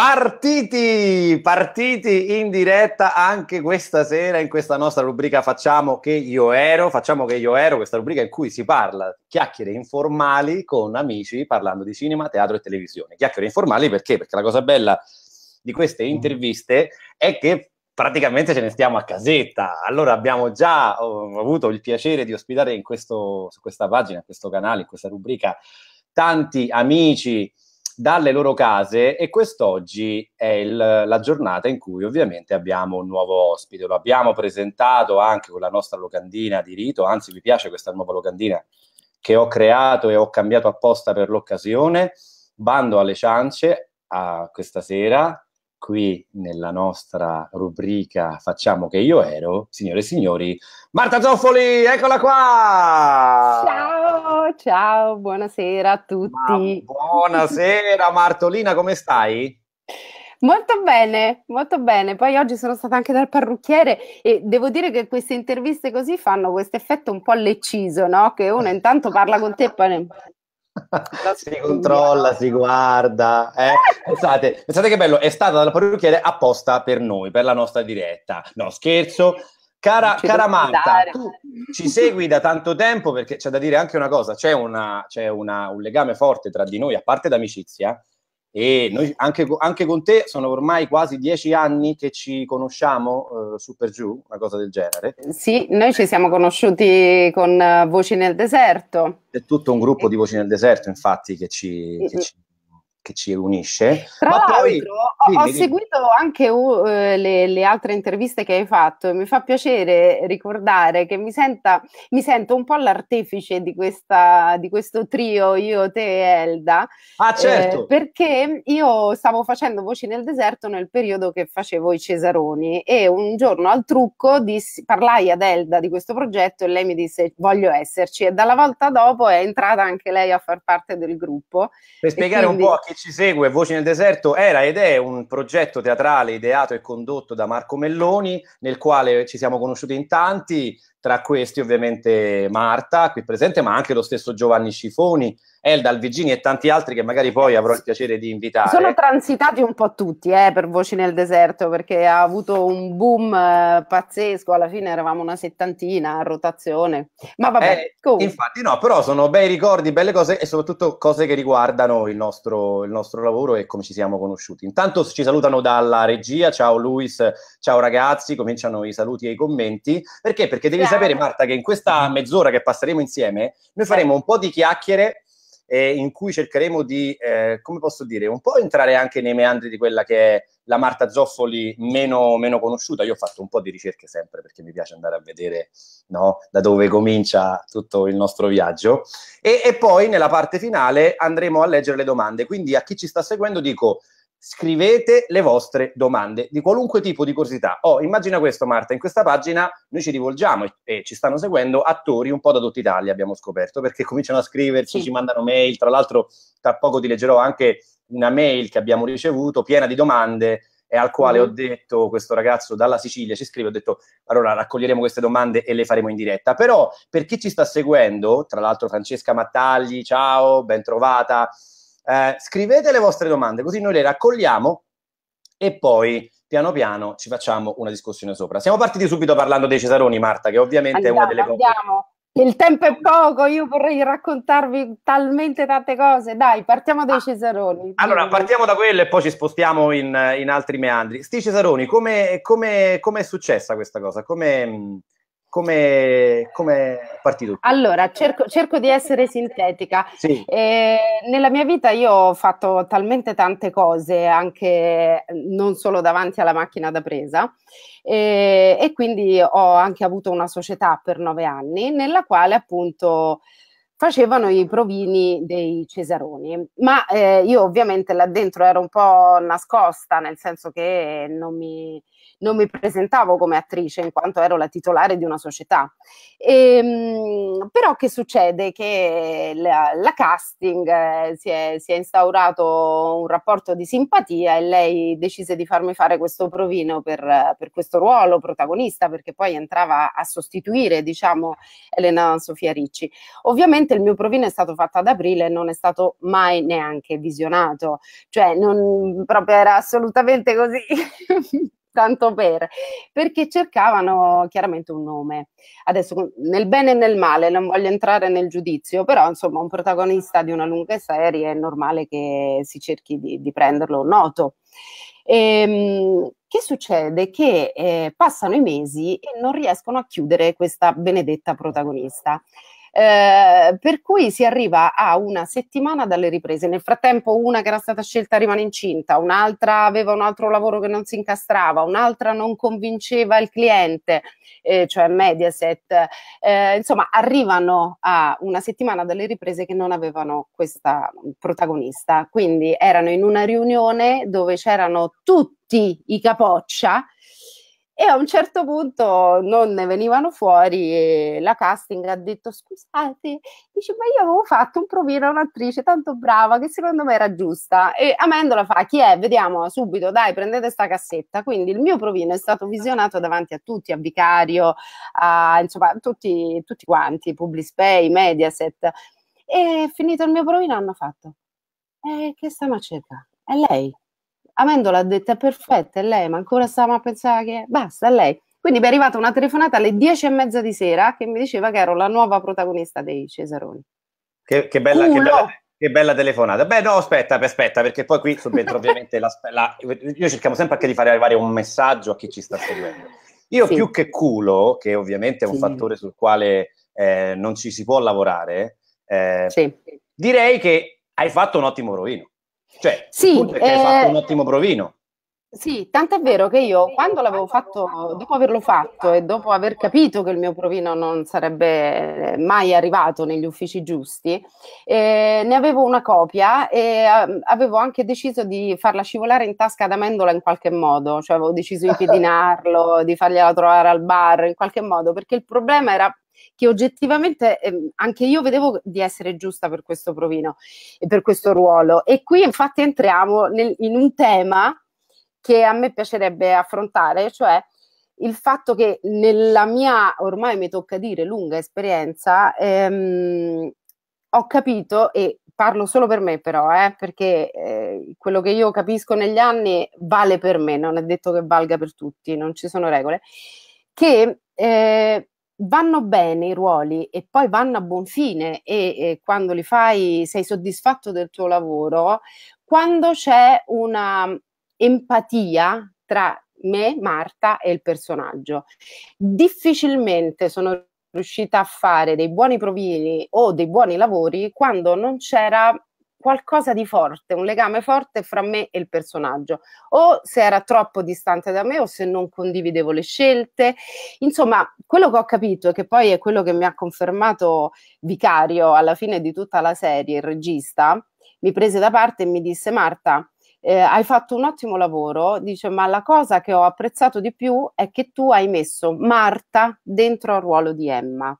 Partiti, partiti in diretta anche questa sera in questa nostra rubrica Facciamo che io ero, facciamo che io ero, questa rubrica in cui si parla chiacchiere informali con amici parlando di cinema, teatro e televisione. Chiacchiere informali perché? Perché la cosa bella di queste mm. interviste è che praticamente ce ne stiamo a casetta. Allora abbiamo già oh, avuto il piacere di ospitare questo, su questa pagina, in questo canale, in questa rubrica tanti amici dalle loro case e quest'oggi è il, la giornata in cui ovviamente abbiamo un nuovo ospite. Lo abbiamo presentato anche con la nostra locandina di rito, anzi mi piace questa nuova locandina che ho creato e ho cambiato apposta per l'occasione. Bando alle ciance a questa sera qui nella nostra rubrica Facciamo che io ero, signore e signori, Marta Zoffoli, eccola qua! Ciao! Ciao, buonasera a tutti. Ma buonasera Martolina, come stai? Molto bene, molto bene. Poi oggi sono stata anche dal parrucchiere e devo dire che queste interviste così fanno questo effetto un po' leciso, no? Che uno intanto parla con te e poi... si controlla, si guarda. Eh? Pensate, pensate che bello, è stata dal parrucchiere apposta per noi, per la nostra diretta. No, scherzo, Cara, cara Marta, tu ci segui da tanto tempo perché c'è da dire anche una cosa, c'è, una, c'è una, un legame forte tra di noi, a parte d'amicizia, e noi anche, anche, con te sono ormai quasi dieci anni che ci conosciamo eh, su per giù, una cosa del genere. Sì, noi ci siamo conosciuti con eh, Voci nel Deserto. È tutto un gruppo di Voci nel Deserto, infatti, che ci, che mm, mm. ci che ci unisce. Tra Ma l'altro, poi, ho, ho seguito anche uh, le, le, altre interviste che hai fatto e mi fa piacere ricordare che mi, senta, mi sento un po' l'artefice di, questa, di questo trio io, te e Elda. Ah, eh, certo. Eh, perché io stavo facendo Voci nel deserto nel periodo che facevo i Cesaroni e un giorno al trucco dissi, parlai ad Elda di questo progetto e lei mi disse voglio esserci e dalla volta dopo è entrata anche lei a far parte del gruppo. Per spiegare quindi, un po' a chi ci segue, Voci nel deserto era ed è un progetto teatrale ideato e condotto da Marco Melloni, nel quale ci siamo conosciuti in tanti, tra questi ovviamente Marta, qui presente, ma anche lo stesso Giovanni Scifoni, Eldal, Vigini e tanti altri che magari poi avrò il piacere di invitare. Sono transitati un po' tutti eh, per Voci nel Deserto perché ha avuto un boom eh, pazzesco, alla fine eravamo una settantina a rotazione, ma vabbè. Eh, infatti no, però sono bei ricordi, belle cose e soprattutto cose che riguardano il nostro, il nostro lavoro e come ci siamo conosciuti. Intanto ci salutano dalla regia, ciao Luis, ciao ragazzi, cominciano i saluti e i commenti. Perché? Perché devi ciao. sapere Marta che in questa mezz'ora che passeremo insieme noi faremo un po' di chiacchiere eh, in cui cercheremo di, eh, come posso dire, un po' entrare anche nei meandri di quella che è la Marta Zoffoli meno, meno conosciuta. Io ho fatto un po' di ricerche sempre perché mi piace andare a vedere no, da dove comincia tutto il nostro viaggio. E, e poi nella parte finale andremo a leggere le domande. Quindi a chi ci sta seguendo dico scrivete le vostre domande di qualunque tipo di curiosità. Oh, immagina questo Marta, in questa pagina noi ci rivolgiamo e, e ci stanno seguendo attori un po' da tutta Italia, abbiamo scoperto, perché cominciano a scriverci, sì. ci mandano mail, tra l'altro tra poco ti leggerò anche una mail che abbiamo ricevuto piena di domande e al quale mm. ho detto, questo ragazzo dalla Sicilia ci scrive, ho detto, allora raccoglieremo queste domande e le faremo in diretta. Però per chi ci sta seguendo, tra l'altro Francesca Mattagli, ciao, ben trovata, eh, scrivete le vostre domande, così noi le raccogliamo e poi piano piano ci facciamo una discussione sopra. Siamo partiti subito parlando dei Cesaroni, Marta, che ovviamente andiamo, è una delle cose. Andiamo. Il tempo è poco, io vorrei raccontarvi talmente tante cose. Dai, partiamo dai ah, Cesaroni. Allora, partiamo da quello e poi ci spostiamo in, in altri meandri. Sti Cesaroni, come, come, come è successa questa cosa? Come, come, come partito? Allora, cerco, cerco, di essere sintetica. Sì. Eh, nella mia vita io ho fatto talmente tante cose, anche non solo davanti alla macchina da presa, eh, e quindi ho anche avuto una società per nove anni, nella quale appunto facevano i provini dei Cesaroni, ma eh, io ovviamente là dentro ero un po' nascosta, nel senso che non mi non mi presentavo come attrice in quanto ero la titolare di una società. E, ehm, però che succede? Che la, la casting eh, si, è, si, è, instaurato un rapporto di simpatia e lei decise di farmi fare questo provino per, per questo ruolo protagonista perché poi entrava a sostituire diciamo Elena Sofia Ricci. Ovviamente il mio provino è stato fatto ad aprile e non è stato mai neanche visionato, cioè non proprio era assolutamente così tanto per, perché cercavano chiaramente un nome. Adesso nel bene e nel male, non voglio entrare nel giudizio, però insomma un protagonista di una lunga serie è normale che si cerchi di, di prenderlo noto. E, ehm, che succede? Che eh, passano i mesi e non riescono a chiudere questa benedetta protagonista. Eh, per cui si arriva a una settimana dalle riprese. Nel frattempo una che era stata scelta rimane incinta, un'altra aveva un altro lavoro che non si incastrava, un'altra non convinceva il cliente, eh, cioè Mediaset. Eh, insomma, arrivano a una settimana dalle riprese che non avevano questa protagonista. Quindi erano in una riunione dove c'erano tutti i capoccia e a un certo punto non ne venivano fuori e la casting ha detto scusate, dice ma io avevo fatto un provino a un'attrice tanto brava che secondo me era giusta. E Amendola fa chi è? Vediamo subito, dai prendete sta cassetta. Quindi il mio provino è stato visionato davanti a tutti, a Vicario, a insomma tutti, tutti quanti, Publispay, Mediaset. E finito il mio provino hanno fatto, eh, che stiamo a cercare? È lei? Amendola ha detto è perfetta, è lei, ma ancora stavamo a pensare che basta, è lei. Quindi mi è arrivata una telefonata alle dieci e mezza di sera che mi diceva che ero la nuova protagonista dei Cesaroni. Che, che, bella, che, bella, che, bella, telefonata. Beh, no, aspetta, aspetta, perché poi qui subentra ovviamente la, la... Io cerchiamo sempre anche di fare arrivare un messaggio a chi ci sta seguendo. Io sì. più che culo, che ovviamente è un sì. fattore sul quale eh, non ci si può lavorare, eh, sì. direi che hai fatto un ottimo rovino. Cioè, sì, eh, hai fatto eh, un ottimo provino. Sì, tanto è vero che io quando l'avevo fatto, dopo averlo fatto e dopo aver capito che il mio provino non sarebbe mai arrivato negli uffici giusti, eh, ne avevo una copia e eh, avevo anche deciso di farla scivolare in tasca ad Amendola in qualche modo, cioè avevo deciso di pedinarlo, di fargliela trovare al bar in qualche modo, perché il problema era che oggettivamente eh, anche io vedevo di essere giusta per questo provino e per questo ruolo. E qui infatti entriamo nel, in un tema che a me piacerebbe affrontare, cioè il fatto che nella mia, ormai mi tocca dire, lunga esperienza, ehm, ho capito, e parlo solo per me però, eh, perché eh, quello che io capisco negli anni vale per me, non è detto che valga per tutti, non ci sono regole, che eh, vanno bene i ruoli e poi vanno a buon fine e, e quando li fai sei soddisfatto del tuo lavoro, quando c'è una empatia tra me, Marta e il personaggio. Difficilmente sono riuscita a fare dei buoni provini o dei buoni lavori quando non c'era qualcosa di forte, un legame forte fra me e il personaggio, o se era troppo distante da me o se non condividevo le scelte. Insomma, quello che ho capito, e che poi è quello che mi ha confermato Vicario alla fine di tutta la serie, il regista, mi prese da parte e mi disse Marta, eh, hai fatto un ottimo lavoro, dice, ma la cosa che ho apprezzato di più è che tu hai messo Marta dentro al ruolo di Emma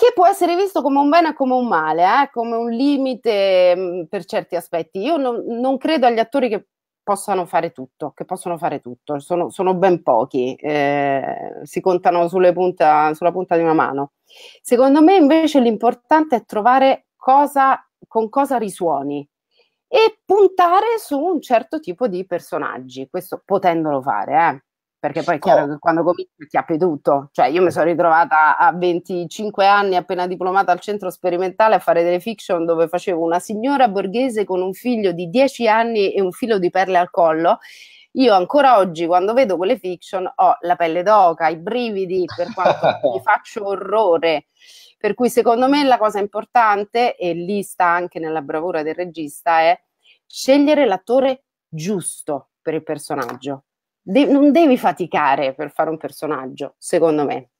che può essere visto come un bene e come un male, eh? come un limite mm, per certi aspetti. Io non, non, credo agli attori che possano fare tutto, che possono fare tutto, sono, sono ben pochi, eh, si contano punta, sulla punta di una mano. Secondo me invece l'importante è trovare cosa, con cosa risuoni e puntare su un certo tipo di personaggi, questo potendolo fare. Eh perché poi è chiaro oh. che quando cominci ti ha cioè io mi sono ritrovata a 25 anni appena diplomata al centro sperimentale a fare delle fiction dove facevo una signora borghese con un figlio di 10 anni e un filo di perle al collo. Io ancora oggi quando vedo quelle fiction ho la pelle d'oca, i brividi, per quanto mi faccio orrore. Per cui secondo me la cosa importante, e lì sta anche nella bravura del regista, è scegliere l'attore giusto per il personaggio De- non devi faticare per fare un personaggio, secondo me.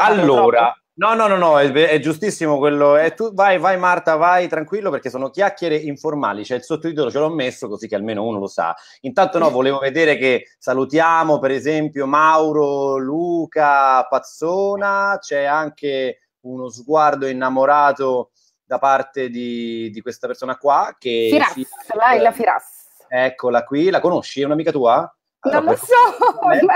Allora, no, no, no, no è, è, giustissimo quello. È tu, vai, vai Marta, vai tranquillo perché sono chiacchiere informali. C'è cioè, il sottotitolo, ce l'ho messo così che almeno uno lo sa. Intanto no, volevo vedere che salutiamo per esempio Mauro, Luca, Pazzona, c'è anche uno sguardo innamorato da parte di, di questa persona qua che... Firas, si... la, la Firas Eccola qui, la conosci? È un'amica tua? Allora, non lo so, ma...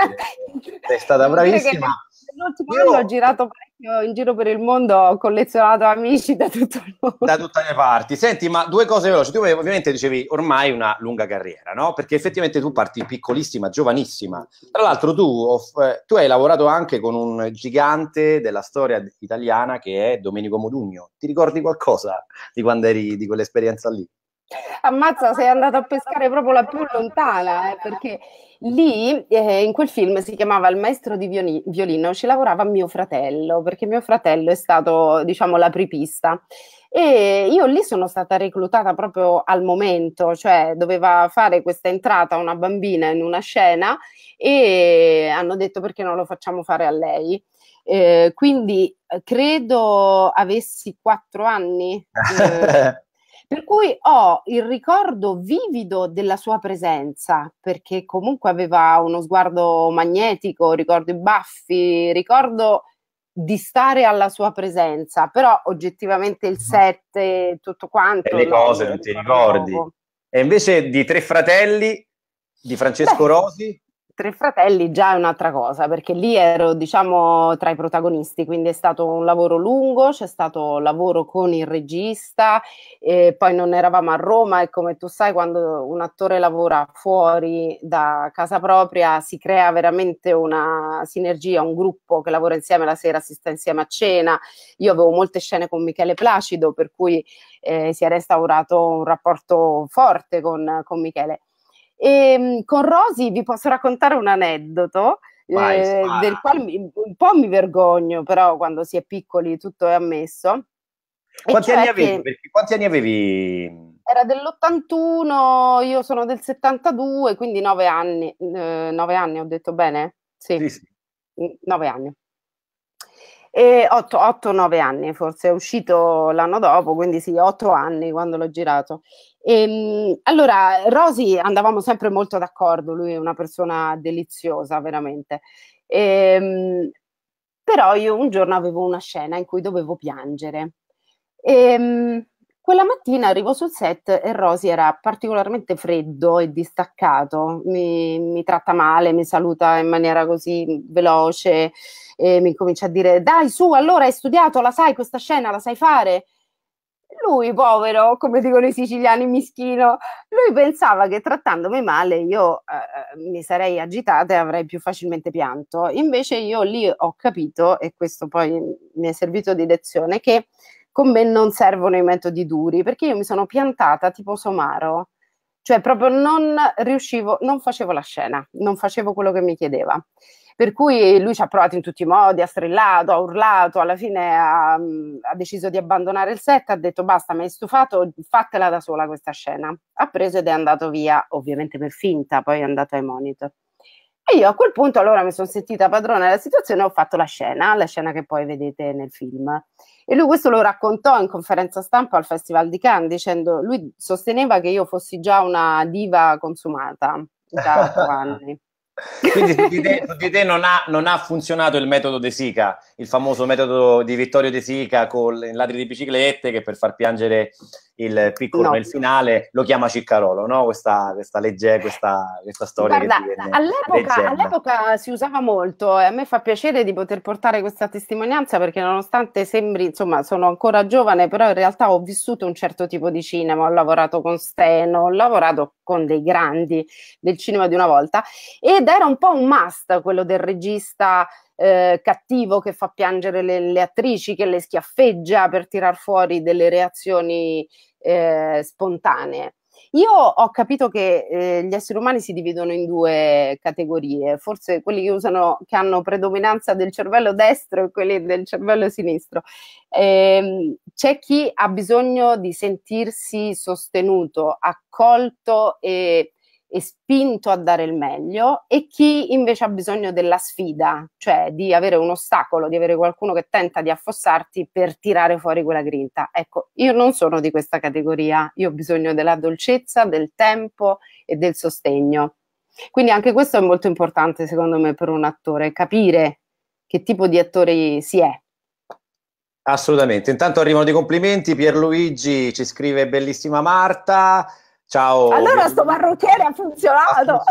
è stata bravissima. L'ultimo Io... anno ho girato parecchio in giro per il mondo, ho collezionato amici da tutto il mondo. Da tutte le parti. Senti, ma due cose veloci. Tu ovviamente dicevi ormai una lunga carriera, no? Perché effettivamente tu parti piccolissima, giovanissima. Tra l'altro tu, eh, tu hai lavorato anche con un gigante della storia italiana che è Domenico Modugno. Ti ricordi qualcosa di quando eri di quell'esperienza lì? Ammazza, sei andato a pescare proprio la più lontana, eh, perché lì eh, in quel film si chiamava Il maestro di violi- violino, ci lavorava mio fratello, perché mio fratello è stato, diciamo, la pripista. E io lì sono stata reclutata proprio al momento, cioè doveva fare questa entrata una bambina in una scena e hanno detto perché non lo facciamo fare a lei. Eh, quindi eh, credo avessi quattro anni. Eh, per cui ho il ricordo vivido della sua presenza, perché comunque aveva uno sguardo magnetico, ricordo i baffi, ricordo di stare alla sua presenza, però oggettivamente il mm-hmm. set e tutto quanto... E eh, le cose non ti ricordi. Poco. E invece di Tre Fratelli, di Francesco Beh, Rosi... Tre fratelli già è un'altra cosa, perché lì ero, diciamo, tra i protagonisti, quindi è stato un lavoro lungo, c'è stato lavoro con il regista, poi non eravamo a Roma e come tu sai, quando un attore lavora fuori da casa propria si crea veramente una sinergia, un gruppo che lavora insieme la sera, si sta insieme a cena. Io avevo molte scene con Michele Placido, per cui eh, si era instaurato un rapporto forte con, con Michele. E ehm, con Rosy vi posso raccontare un aneddoto. eh, del quale mi, un po' mi vergogno, però quando si è piccoli tutto è ammesso. Quanti, cioè anni avevi, quanti anni avevi? Era dell'81, io sono del 72, quindi nove anni. Eh, 9 anni ho detto bene? Sì. sì, sì. 9 anni e 8-9 anni forse, è uscito l'anno dopo, quindi sì, 8 anni quando l'ho girato. E, ehm, allora, Rosy andavamo sempre molto d'accordo, lui è una persona deliziosa veramente. E, ehm, però io un giorno avevo una scena in cui dovevo piangere. E, ehm, quella mattina arrivo sul set e Rosy era particolarmente freddo e distaccato, mi, mi tratta male, mi saluta in maniera così veloce e mi comincia a dire dai su, allora hai studiato, la sai questa scena, la sai fare? lui, povero, come dicono i siciliani, mischino, lui pensava che trattandomi male io eh, eh mi sarei agitata e avrei più facilmente pianto. Invece io lì ho capito, e questo poi mi è servito di lezione, che con me non servono i metodi duri, perché io mi sono piantata tipo somaro, cioè proprio non riuscivo, non facevo la scena, non facevo quello che mi chiedeva. Per cui lui ci ha provato in tutti i modi, ha strillato, ha urlato, alla fine ha, mm, ha deciso di abbandonare il set, ha detto basta, mi hai stufato, fatela da sola questa scena. Ha preso ed è andato via, ovviamente per finta, poi è andato ai monitor. E io a quel punto allora mi sono sentita padrona della situazione e ho fatto la scena, la scena che poi vedete nel film. E lui questo lo raccontò in conferenza stampa al Festival di Cannes, dicendo, lui sosteneva che io fossi già una diva consumata da otto anni. Quindi su di te, su di te non, ha, non, ha, funzionato il metodo De Sica, il famoso metodo di Vittorio De Sica con i ladri di biciclette che per far piangere il piccolo no. nel finale lo chiama Ciccarolo, no? questa, questa legge, questa, questa storia. Guarda, all'epoca, all'epoca, si usava molto e a me fa piacere di poter portare questa testimonianza perché nonostante sembri, insomma, sono ancora giovane, però in realtà ho vissuto un certo tipo di cinema, ho lavorato con Steno, ho lavorato con dei grandi del cinema di una volta e ed era un po' un must quello del regista eh, cattivo che fa piangere le, le, attrici, che le schiaffeggia per tirar fuori delle reazioni eh, spontanee. Io ho capito che eh, gli esseri umani si dividono in due categorie, forse quelli che usano, che hanno predominanza del cervello destro e quelli del cervello sinistro. Eh, c'è chi ha bisogno di sentirsi sostenuto, accolto e è spinto a dare il meglio e chi invece ha bisogno della sfida, cioè di avere un ostacolo, di avere qualcuno che tenta di affossarti per tirare fuori quella grinta. Ecco, io non sono di questa categoria, io ho bisogno della dolcezza, del tempo e del sostegno. Quindi anche questo è molto importante secondo me per un attore, capire che tipo di attore si è. Assolutamente, intanto arrivano dei complimenti, Pierluigi ci scrive bellissima Marta, Ciao. Allora sto parrucchiere ha funzionato.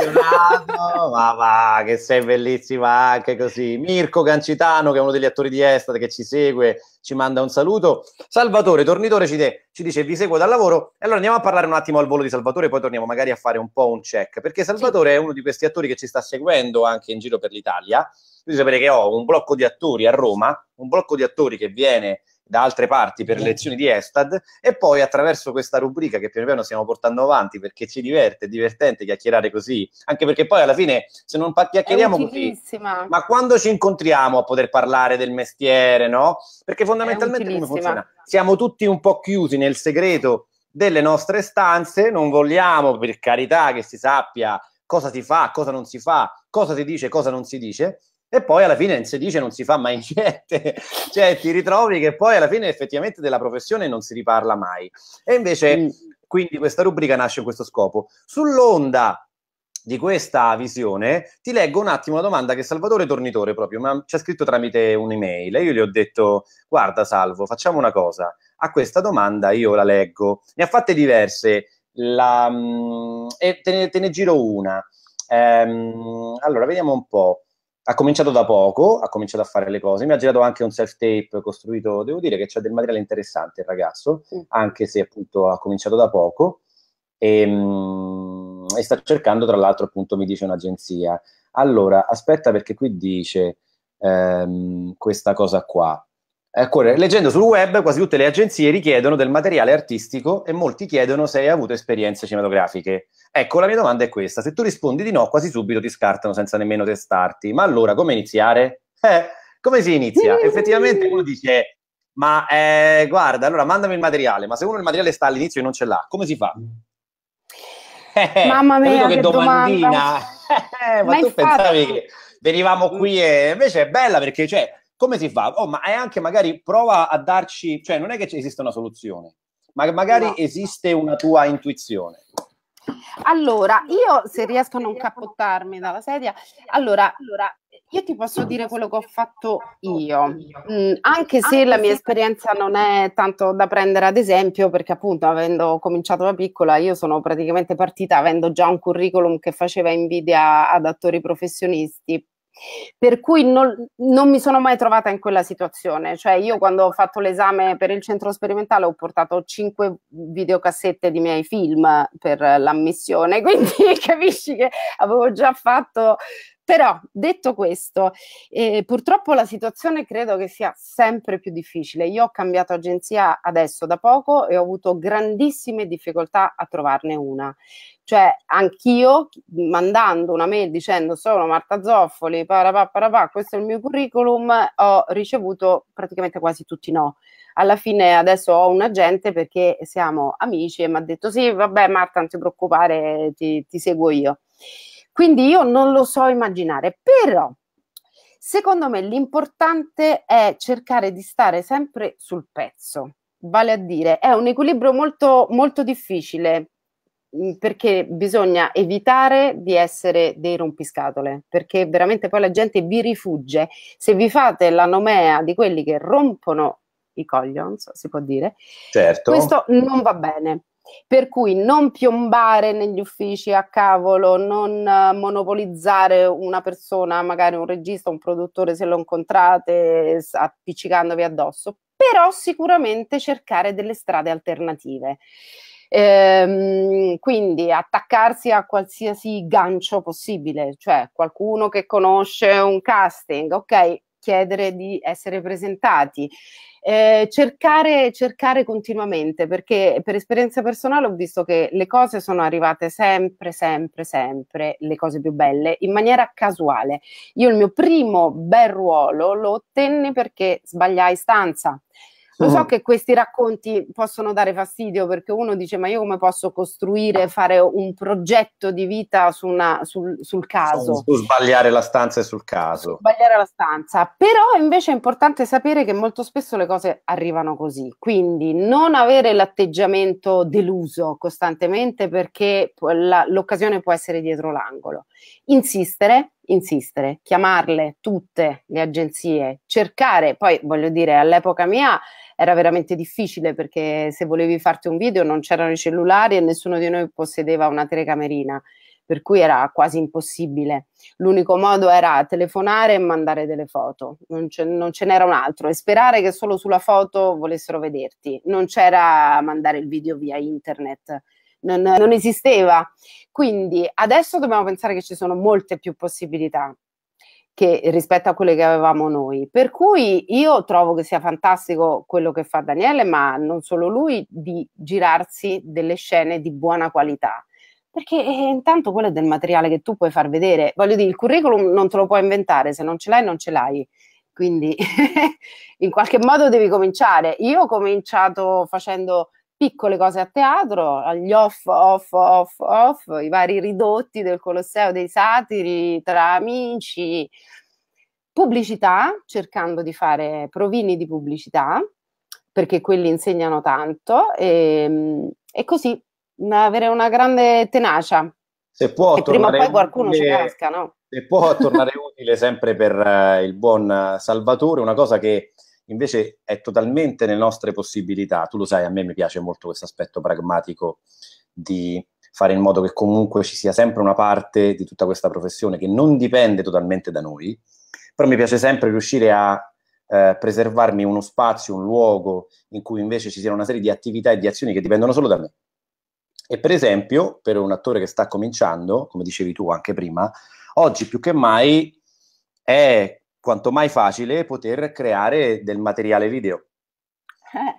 ma va, che sei bellissima anche così. Mirko Cancitano, che è uno degli attori di Estate che ci segue, ci manda un saluto. Salvatore Tornitore ci, de- ci dice vi seguo dal lavoro. E allora andiamo a parlare un attimo al volo di Salvatore, poi torniamo magari a fare un po' un check, perché Salvatore sì. è uno di questi attori che ci sta seguendo anche in giro per l'Italia. Devi sapere che ho un blocco di attori a Roma, un blocco di attori che viene da altre parti per le eh. lezioni di Estad e poi attraverso questa rubrica che piano piano stiamo portando avanti perché ci diverte, è divertente chiacchierare così, anche perché poi alla fine se non chiacchieriamo così, ma quando ci incontriamo a poter parlare del mestiere, no? Perché fondamentalmente come funziona? Siamo tutti un po' chiusi nel segreto delle nostre stanze, non vogliamo per carità che si sappia cosa si fa, cosa non si fa, cosa si dice, cosa non si dice, e poi alla fine si dice non si fa mai niente, cioè ti ritrovi che poi alla fine effettivamente della professione non si riparla mai. E invece, mm. quindi questa rubrica nasce in questo scopo. Sull'onda di questa visione, ti leggo un attimo la domanda che Salvatore Tornitore proprio ma ci ha scritto tramite un'email e io gli ho detto guarda Salvo, facciamo una cosa, a questa domanda io la leggo, ne ha fatte diverse la, mh, mm, e te ne, te ne, giro una. Ehm, allora, vediamo un po' ha cominciato da poco, ha cominciato a fare le cose, mi ha girato anche un self-tape costruito, devo dire che c'è del materiale interessante il ragazzo, mm. anche se appunto ha cominciato da poco e, ehm, mh, e, sta cercando, tra l'altro appunto mi dice un'agenzia. Allora, aspetta perché qui dice ehm, questa cosa qua eh, Leggendo sul web, quasi tutte le agenzie richiedono del materiale artistico e molti chiedono se hai avuto esperienze cinematografiche. Ecco, la mia domanda è questa: se tu rispondi di no, quasi subito ti scartano senza nemmeno testarti. Ma allora come iniziare? Eh, come si inizia? Effettivamente uno dice ma eh, guarda, allora mandami il materiale, ma se uno il materiale sta all'inizio e non ce l'ha, come si fa? Mm. Eh, Mamma mia, che, che domandina! Eh, ma, ma, tu infatti... pensavi che venivamo qui e invece è bella perché cioè, come si fa? Oh, ma è anche magari prova a darci, cioè non è che esista una soluzione, ma magari no. esiste una tua intuizione. Allora, io se riesco a non cappottarmi dalla sedia, allora, allora io ti posso dire quello che ho fatto io, mm, anche se la mia esperienza non è tanto da prendere ad esempio, perché appunto avendo cominciato da piccola io sono praticamente partita avendo già un curriculum che faceva invidia ad attori professionisti, per cui non, non, mi sono mai trovata in quella situazione. Cioè, io quando ho fatto l'esame per il centro sperimentale ho portato cinque videocassette di miei film per l'ammissione, quindi capisci che avevo già fatto però detto questo, eh, purtroppo la situazione credo che sia sempre più difficile. Io ho cambiato agenzia adesso da poco e ho avuto grandissime difficoltà a trovarne una. Cioè, anch'io mandando una mail dicendo sono Marta Zoffoli, parapà, questo è il mio curriculum, ho ricevuto praticamente quasi tutti no alla fine adesso ho un agente perché siamo amici e mi ha detto sì, vabbè Marta, non ti preoccupare, ti, ti seguo io. Quindi io non lo so immaginare, però secondo me l'importante è cercare di stare sempre sul pezzo, vale a dire è un equilibrio molto, molto difficile mm, perché bisogna evitare di essere dei rompiscatole, perché veramente poi la gente vi rifugge. Se vi fate la nomea di quelli che rompono i coglions, si può dire, certo. questo non va bene. Per cui non piombare negli uffici a cavolo, non eh, monopolizzare una persona, magari un regista, un produttore se lo incontrate, appiccicandovi addosso, però sicuramente cercare delle strade alternative. Ehm, quindi attaccarsi a qualsiasi gancio possibile, cioè qualcuno che conosce un casting, ok, chiedere di essere presentati. Eh, cercare, cercare continuamente, perché per esperienza personale ho visto che le cose sono arrivate sempre, sempre, sempre, le cose più belle, in maniera casuale. Io il mio primo bel ruolo lo ottenni perché sbagliai stanza. Lo so che questi racconti possono dare fastidio perché uno dice ma io come posso costruire, fare un progetto di vita su una, sul, sul, caso? Su sbagliare la stanza e sul caso. Sbagliare la stanza, però invece è importante sapere che molto spesso le cose arrivano così, quindi non avere l'atteggiamento deluso costantemente perché l'occasione può essere dietro l'angolo. Insistere, insistere, chiamarle tutte le agenzie, cercare, poi voglio dire, all'epoca mia era veramente difficile perché se volevi farti un video non c'erano i cellulari e nessuno di noi possedeva una telecamerina, per cui era quasi impossibile. L'unico modo era telefonare e mandare delle foto, non, ce, non ce n'era un altro e sperare che solo sulla foto volessero vederti, non c'era mandare il video via internet non, non esisteva. Quindi adesso dobbiamo pensare che ci sono molte più possibilità che, rispetto a quelle che avevamo noi. Per cui io trovo che sia fantastico quello che fa Daniele, ma non solo lui, di girarsi delle scene di buona qualità. Perché eh, intanto quello è del materiale che tu puoi far vedere. Voglio dire, il curriculum non te lo puoi inventare, se non ce l'hai non ce l'hai. Quindi in qualche modo devi cominciare. Io ho cominciato facendo piccole cose a teatro, agli off, off, off, off, i vari ridotti del Colosseo dei Satiri tra amici, pubblicità, cercando di fare provini di pubblicità, perché quelli insegnano tanto, e, ehm, e così avere una grande tenacia. Se può, che prima o poi qualcuno utile, ci casca, no? Se può tornare utile sempre per uh, il buon Salvatore, una cosa che invece è totalmente nelle nostre possibilità. Tu lo sai, a me mi piace molto questo aspetto pragmatico di fare in modo che comunque ci sia sempre una parte di tutta questa professione che non dipende totalmente da noi, però mi piace sempre riuscire a eh, preservarmi uno spazio, un luogo in cui invece ci siano una serie di attività e di azioni che dipendono solo da me. E per esempio, per un attore che sta cominciando, come dicevi tu anche prima, oggi più che mai è quanto mai facile poter creare del materiale video.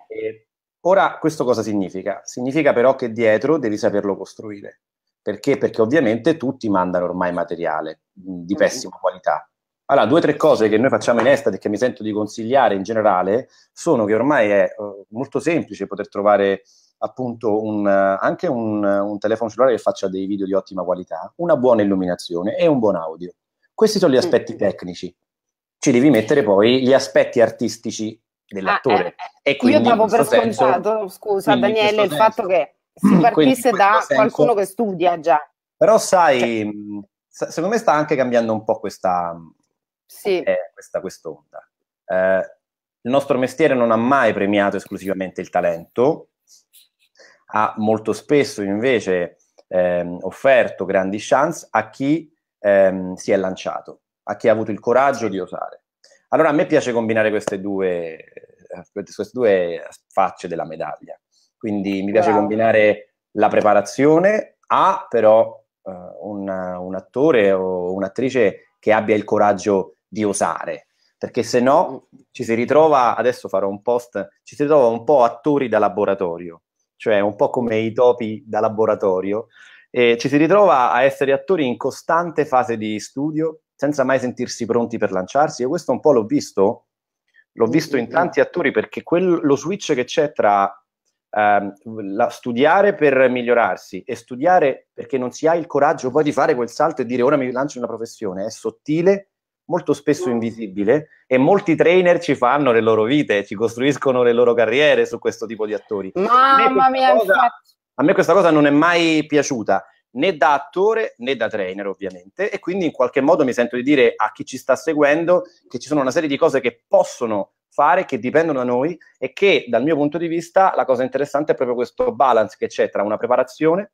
Eh. E ora, questo cosa significa? Significa però che dietro devi saperlo costruire. Perché? Perché ovviamente tutti mandano ormai materiale di mm. pessima qualità. Allora, due o tre cose che noi facciamo in estate e che mi sento di consigliare in generale sono che ormai è eh, molto semplice poter trovare appunto un, eh, anche un, un telefono cellulare che faccia dei video di ottima qualità, una buona illuminazione e un buon audio. Questi sono gli mm. aspetti tecnici ci devi mettere poi gli aspetti artistici dell'attore. Ah, eh, e eh, quindi, io davo per senso, scontato, scusa Daniele, il senso, fatto che si partisse da senso, qualcuno che studia già. Però sai, cioè. Mm, secondo me sta anche cambiando un po' questa, mm, sì. eh, questa quest'onda. Eh, il nostro mestiere non ha mai premiato esclusivamente il talento, ha molto spesso invece ehm, offerto grandi chance a chi ehm, si è lanciato a chi ha avuto il coraggio di osare. Allora a me piace combinare queste due, eh, queste due facce della medaglia. Quindi mi piace wow. combinare la preparazione a però uh, un, un attore o un'attrice che abbia il coraggio di osare, perché se no mm. ci si ritrova, adesso farò un post, ci si ritrova un po' attori da laboratorio, cioè un po' come i topi da laboratorio, e ci si ritrova a essere attori in costante fase di studio, senza mai sentirsi pronti per lanciarsi. E questo un po' l'ho visto, l'ho visto in tanti attori perché quel, lo switch che c'è tra ehm, la, studiare per migliorarsi e studiare perché non si ha il coraggio poi di fare quel salto e dire ora mi lancio in una professione è sottile, molto spesso invisibile e molti trainer ci fanno le loro vite, ci costruiscono le loro carriere su questo tipo di attori. Mamma mia, cosa, A me questa cosa non è mai piaciuta né da attore né da trainer ovviamente e quindi in qualche modo mi sento di dire a chi ci sta seguendo che ci sono una serie di cose che possono fare, che dipendono da noi e che dal mio punto di vista la cosa interessante è proprio questo balance che c'è tra una preparazione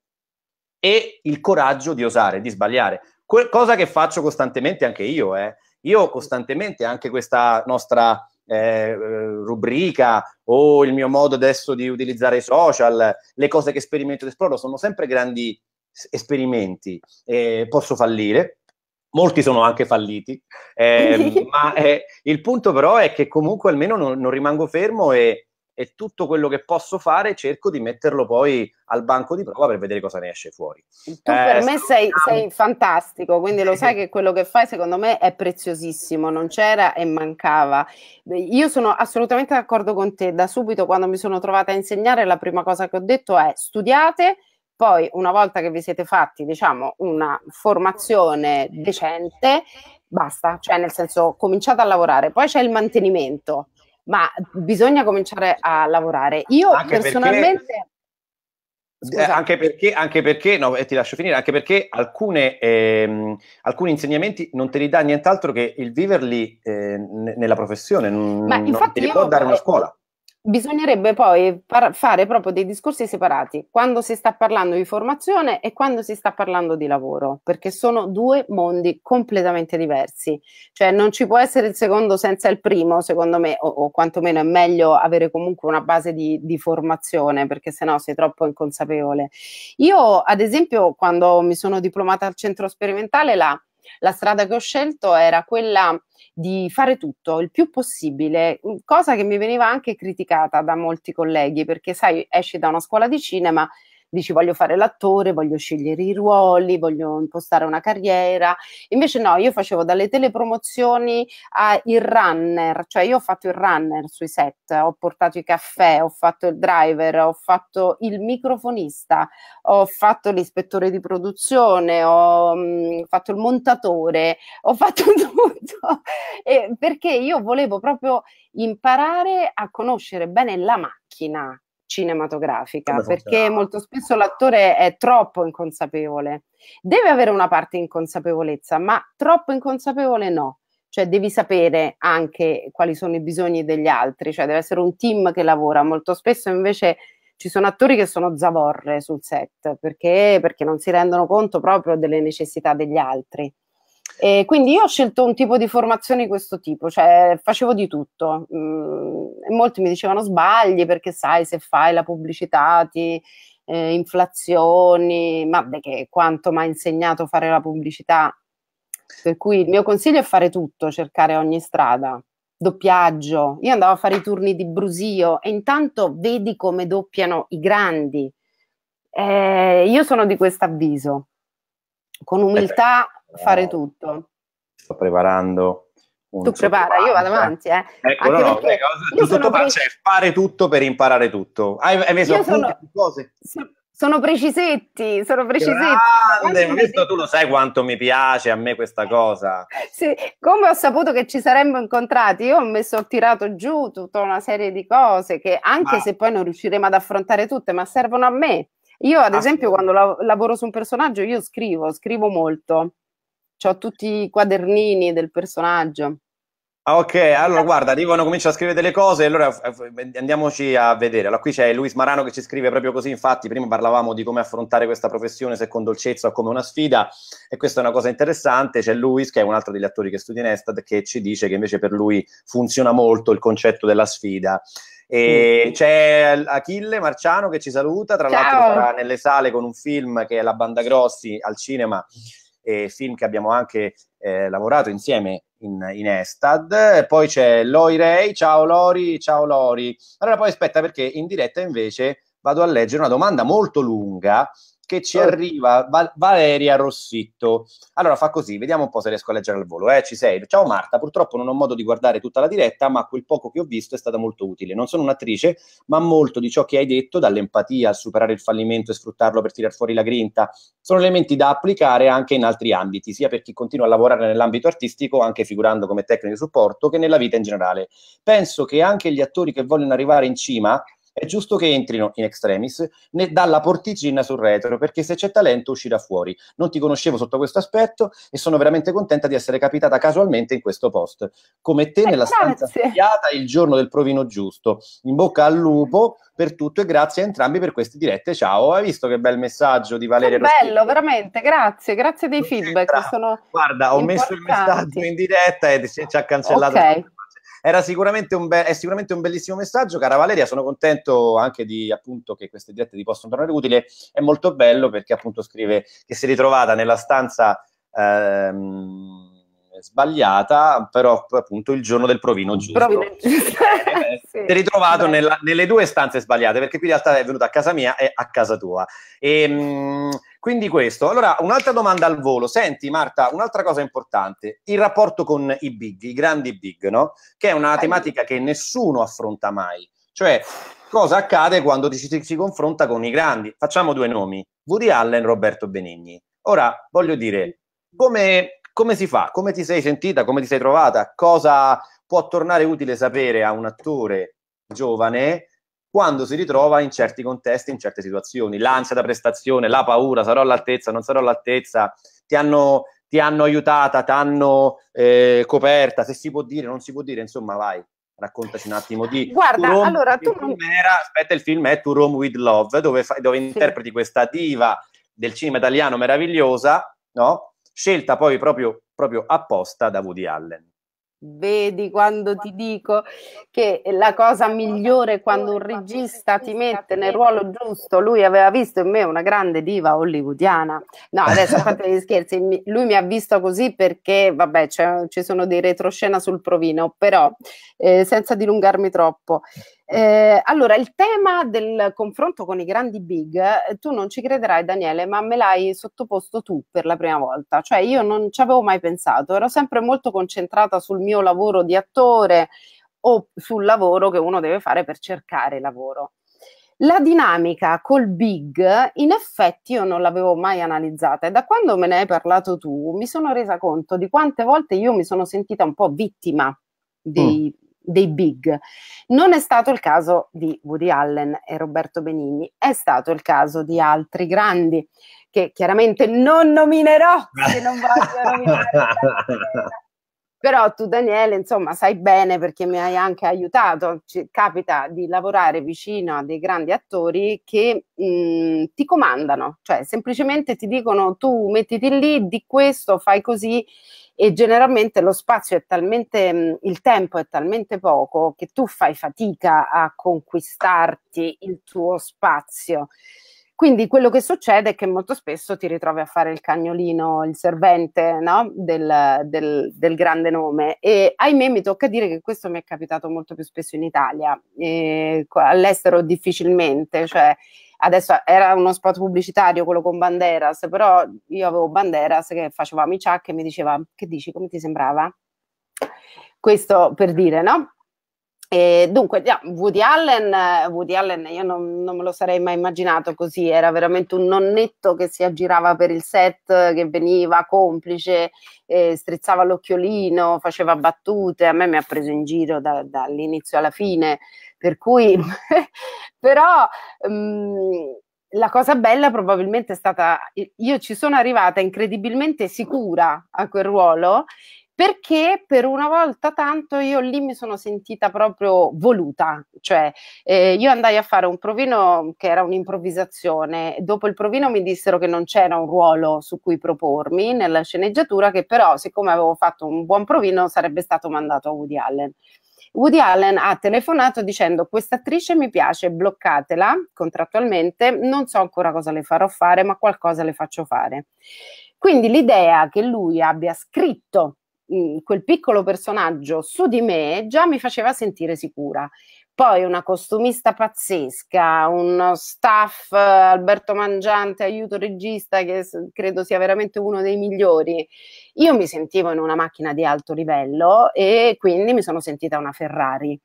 e il coraggio di osare, di sbagliare, que- cosa che faccio costantemente anche io. Eh. Io costantemente anche questa nostra eh, eh rubrica o il mio modo adesso di utilizzare i social, le cose che sperimento ed esploro, sono sempre grandi esperimenti, eh, posso fallire, molti sono anche falliti, eh, ma eh, il punto però è che comunque almeno non, non rimango fermo e, e, tutto quello che posso fare cerco di metterlo poi al banco di prova per vedere cosa ne esce fuori. Tu eh, per me sei, sei, fantastico, quindi lo sai che quello che fai secondo me è preziosissimo, non c'era e mancava. Io sono assolutamente d'accordo con te, da subito quando mi sono trovata a insegnare la prima cosa che ho detto è studiate poi, una volta che vi siete fatti, diciamo, una formazione decente, basta, cioè nel senso cominciate a lavorare. Poi c'è il mantenimento, ma bisogna cominciare a lavorare. Io anche personalmente... Perché... Eh, anche perché, anche perché no, ti lascio finire, anche perché alcune, ehm, alcuni insegnamenti non te li dà nient'altro che il viverli eh, n- nella professione, non, Ma non te può dare una scuola. Bisognerebbe poi par- fare proprio dei discorsi separati, quando si sta parlando di formazione e quando si sta parlando di lavoro, perché sono due mondi completamente diversi. Cioè non ci può essere il secondo senza il primo, secondo me, o, o quantomeno è meglio avere comunque una base di, di formazione, perché sennò sei troppo inconsapevole. Io, ad esempio, quando mi sono diplomata al centro sperimentale, la la strada che ho scelto era quella di fare tutto il più possibile, mm, cosa che mi veniva anche criticata da molti colleghi, perché sai, esci da una scuola di cinema dici voglio fare l'attore, voglio scegliere i ruoli, voglio impostare una carriera. Invece no, io facevo dalle telepromozioni al runner, cioè io ho fatto il runner sui set, ho portato i caffè, ho fatto il driver, ho fatto il microfonista, ho fatto l'ispettore di produzione, ho mh, mm, fatto il montatore, ho fatto tutto eh, perché io volevo proprio imparare a conoscere bene la macchina cinematografica, perché molto spesso l'attore è troppo inconsapevole. Deve avere una parte di inconsapevolezza, ma troppo inconsapevole no. Cioè devi sapere anche quali sono i bisogni degli altri, cioè deve essere un team che lavora. Molto spesso invece ci sono attori che sono zavorre sul set perché, perché non si rendono conto proprio delle necessità degli altri. E quindi io ho scelto un tipo di formazione di questo tipo, cioè facevo di tutto. Mm, molti mi dicevano sbagli perché sai se fai la pubblicità ti eh, inflazioni, ma beh, che quanto mi ha insegnato fare la pubblicità. Per cui il mio consiglio è fare tutto, cercare ogni strada. Doppiaggio, io andavo a fare i turni di brusio e intanto vedi come doppiano i grandi. Eh, io sono di questo avviso con umiltà eh, fare tutto. Sto preparando. tu prepara, io vado eh. avanti. Eh. Ecco, Anche no, no, prego, io pre... Cioè, fare tutto per imparare tutto. Hai, hai messo io sono, cose. So, sono precisetti, sono precisetti. Grande, ma questo tu lo sai quanto mi piace a me questa cosa. Sì, come ho saputo che ci saremmo incontrati, io ho messo, ho tirato giù tutta una serie di cose che anche ma... se poi non riusciremo ad affrontare tutte, ma servono a me io, ad esempio, quando lav- lavoro su un personaggio, io scrivo, scrivo molto. Ho tutti i quadernini del personaggio. Ah, ok, allora guarda, arrivano, comincia a scrivere delle cose, allora andiamoci a vedere. Allora, qui c'è Luis Marano che ci scrive proprio così, infatti prima parlavamo di come affrontare questa professione, se con dolcezza o come una sfida, e questa è una cosa interessante. C'è Luis, che è un altro degli attori che studia in Estad, che ci dice che invece per lui funziona molto il concetto della sfida. E mm. c'è Achille Marciano che ci saluta, tra Ciao. l'altro sarà nelle sale con un film che è La Banda Grossi al cinema, eh, film che abbiamo anche eh, lavorato insieme in, in, Estad. Poi c'è Lori Ray. Ciao Lori, ciao Lori. Allora poi aspetta perché in diretta invece vado a leggere una domanda molto lunga che ci arriva Val- Valeria Rossitto. Allora fa così, vediamo un po' se riesco a leggere al volo. Eh, ci sei. Ciao Marta, purtroppo non ho modo di guardare tutta la diretta, ma quel poco che ho visto è stato molto utile. Non sono un'attrice, ma molto di ciò che hai detto, dall'empatia al superare il fallimento e sfruttarlo per tirar fuori la grinta, sono elementi da applicare anche in altri ambiti, sia per chi continua a lavorare nell'ambito artistico, anche figurando come tecnico di supporto, che nella vita in generale. Penso che anche gli attori che vogliono arrivare in cima è giusto che entrino in extremis né dalla porticina sul retro, perché se c'è talento uscirà fuori. Non ti conoscevo sotto questo aspetto e sono veramente contenta di essere capitata casualmente in questo post. Come te eh, nella stanza spiata il giorno del provino giusto. In bocca al lupo per tutto e grazie a entrambi per queste dirette. Ciao, hai visto che bel messaggio di Valeria È bello, veramente, grazie, grazie dei non feedback. Guarda, ho messo il messaggio in diretta e ci ha cancellato. Okay era sicuramente un be- è sicuramente un bellissimo messaggio. Cara Valeria, sono contento anche di appunto che queste dirette ti possano tornare utile. È molto bello perché appunto scrive che si è ritrovata nella stanza. Ehm, sbagliata, però appunto il giorno del provino giusto. Provino giusto. eh, ritrovato nella, nelle due stanze sbagliate, perché qui in realtà è venuta a casa mia e a casa tua. E, ehm, mh, quindi questo. Allora, un'altra domanda al volo. Senti Marta, un'altra cosa importante, il rapporto con i big, i grandi big, no? Che è una tematica che nessuno affronta mai. Cioè, cosa accade quando ci si confronta con i grandi? Facciamo due nomi, Woody Allen e Roberto Benigni. Ora, voglio dire, come, come si fa? Come ti sei sentita? Come ti sei trovata? Cosa può tornare utile sapere a un attore giovane quando si ritrova in certi contesti, in certe situazioni. L'ansia da prestazione, la paura, sarò all'altezza, non sarò all'altezza, ti hanno, ti hanno aiutata, ti hanno eh, coperta, se si può dire, non si può dire, insomma vai. Raccontaci un attimo di Guarda, to Rome, allora tu era, aspetta, il film è To Rome with Love, dove, fa, dove sì. interpreti questa diva del cinema italiano meravigliosa, no? Scelta poi proprio, proprio apposta da Woody Allen. Vedi quando ti dico che la cosa migliore quando un regista ti mette nel ruolo giusto, lui aveva visto in me una grande diva hollywoodiana. No, adesso a gli scherzi, lui mi ha visto così perché, vabbè, cioè, ci sono dei retroscena sul provino, però eh, senza dilungarmi troppo. Eh, allora, il tema del confronto con i grandi big, eh, tu non ci crederai Daniele, ma me l'hai sottoposto tu per la prima volta, cioè io non ci avevo mai pensato, ero sempre molto concentrata sul mio lavoro di attore o sul lavoro che uno deve fare per cercare lavoro. La dinamica col big, in effetti io non l'avevo mai analizzata e da quando me ne hai parlato tu mi sono resa conto di quante volte io mi sono sentita un po' vittima dei, mm dei big. Non è stato il caso di Woody Allen e Roberto Benigni, è stato il caso di altri grandi che chiaramente non nominerò, se non voglio nominare. Però tu Daniele, insomma, sai bene perché mi hai anche aiutato, ci capita di lavorare vicino a dei grandi attori che mh, mm, ti comandano, cioè semplicemente ti dicono tu mettiti lì, di questo, fai così e generalmente lo spazio è talmente, mm, il tempo è talmente poco che tu fai fatica a conquistarti il tuo spazio. Quindi quello che succede è che molto spesso ti ritrovi a fare il cagnolino, il servente no? del, del, del, grande nome. E ahimè mi tocca dire che questo mi è capitato molto più spesso in Italia, e, eh, all'estero difficilmente, cioè adesso era uno spot pubblicitario quello con Banderas, però io avevo Banderas che facevamo i ciak e mi diceva che dici, come ti sembrava? Questo per dire, no? E dunque, Woody Allen, Woody Allen io non, non, me lo sarei mai immaginato così, era veramente un nonnetto che si aggirava per il set, che veniva complice, eh, strizzava l'occhiolino, faceva battute, a me mi ha preso in giro da, dall'inizio alla fine, per cui, però... Um, la cosa bella probabilmente è stata, io ci sono arrivata incredibilmente sicura a quel ruolo perché per una volta tanto io lì mi sono sentita proprio voluta, cioè eh, io andai a fare un provino che era un'improvvisazione, dopo il provino mi dissero che non c'era un ruolo su cui propormi nella sceneggiatura, che però siccome avevo fatto un buon provino sarebbe stato mandato a Woody Allen. Woody Allen ha telefonato dicendo questa attrice mi piace, bloccatela contrattualmente, non so ancora cosa le farò fare, ma qualcosa le faccio fare. Quindi l'idea che lui abbia scritto Mhmm, quel piccolo personaggio su di me già mi faceva sentire sicura. Poi una costumista pazzesca, un staff Alberto Mangiante, aiuto regista, che credo sia veramente uno dei migliori. Io mi sentivo in una macchina di alto livello e quindi mi sono sentita una Ferrari.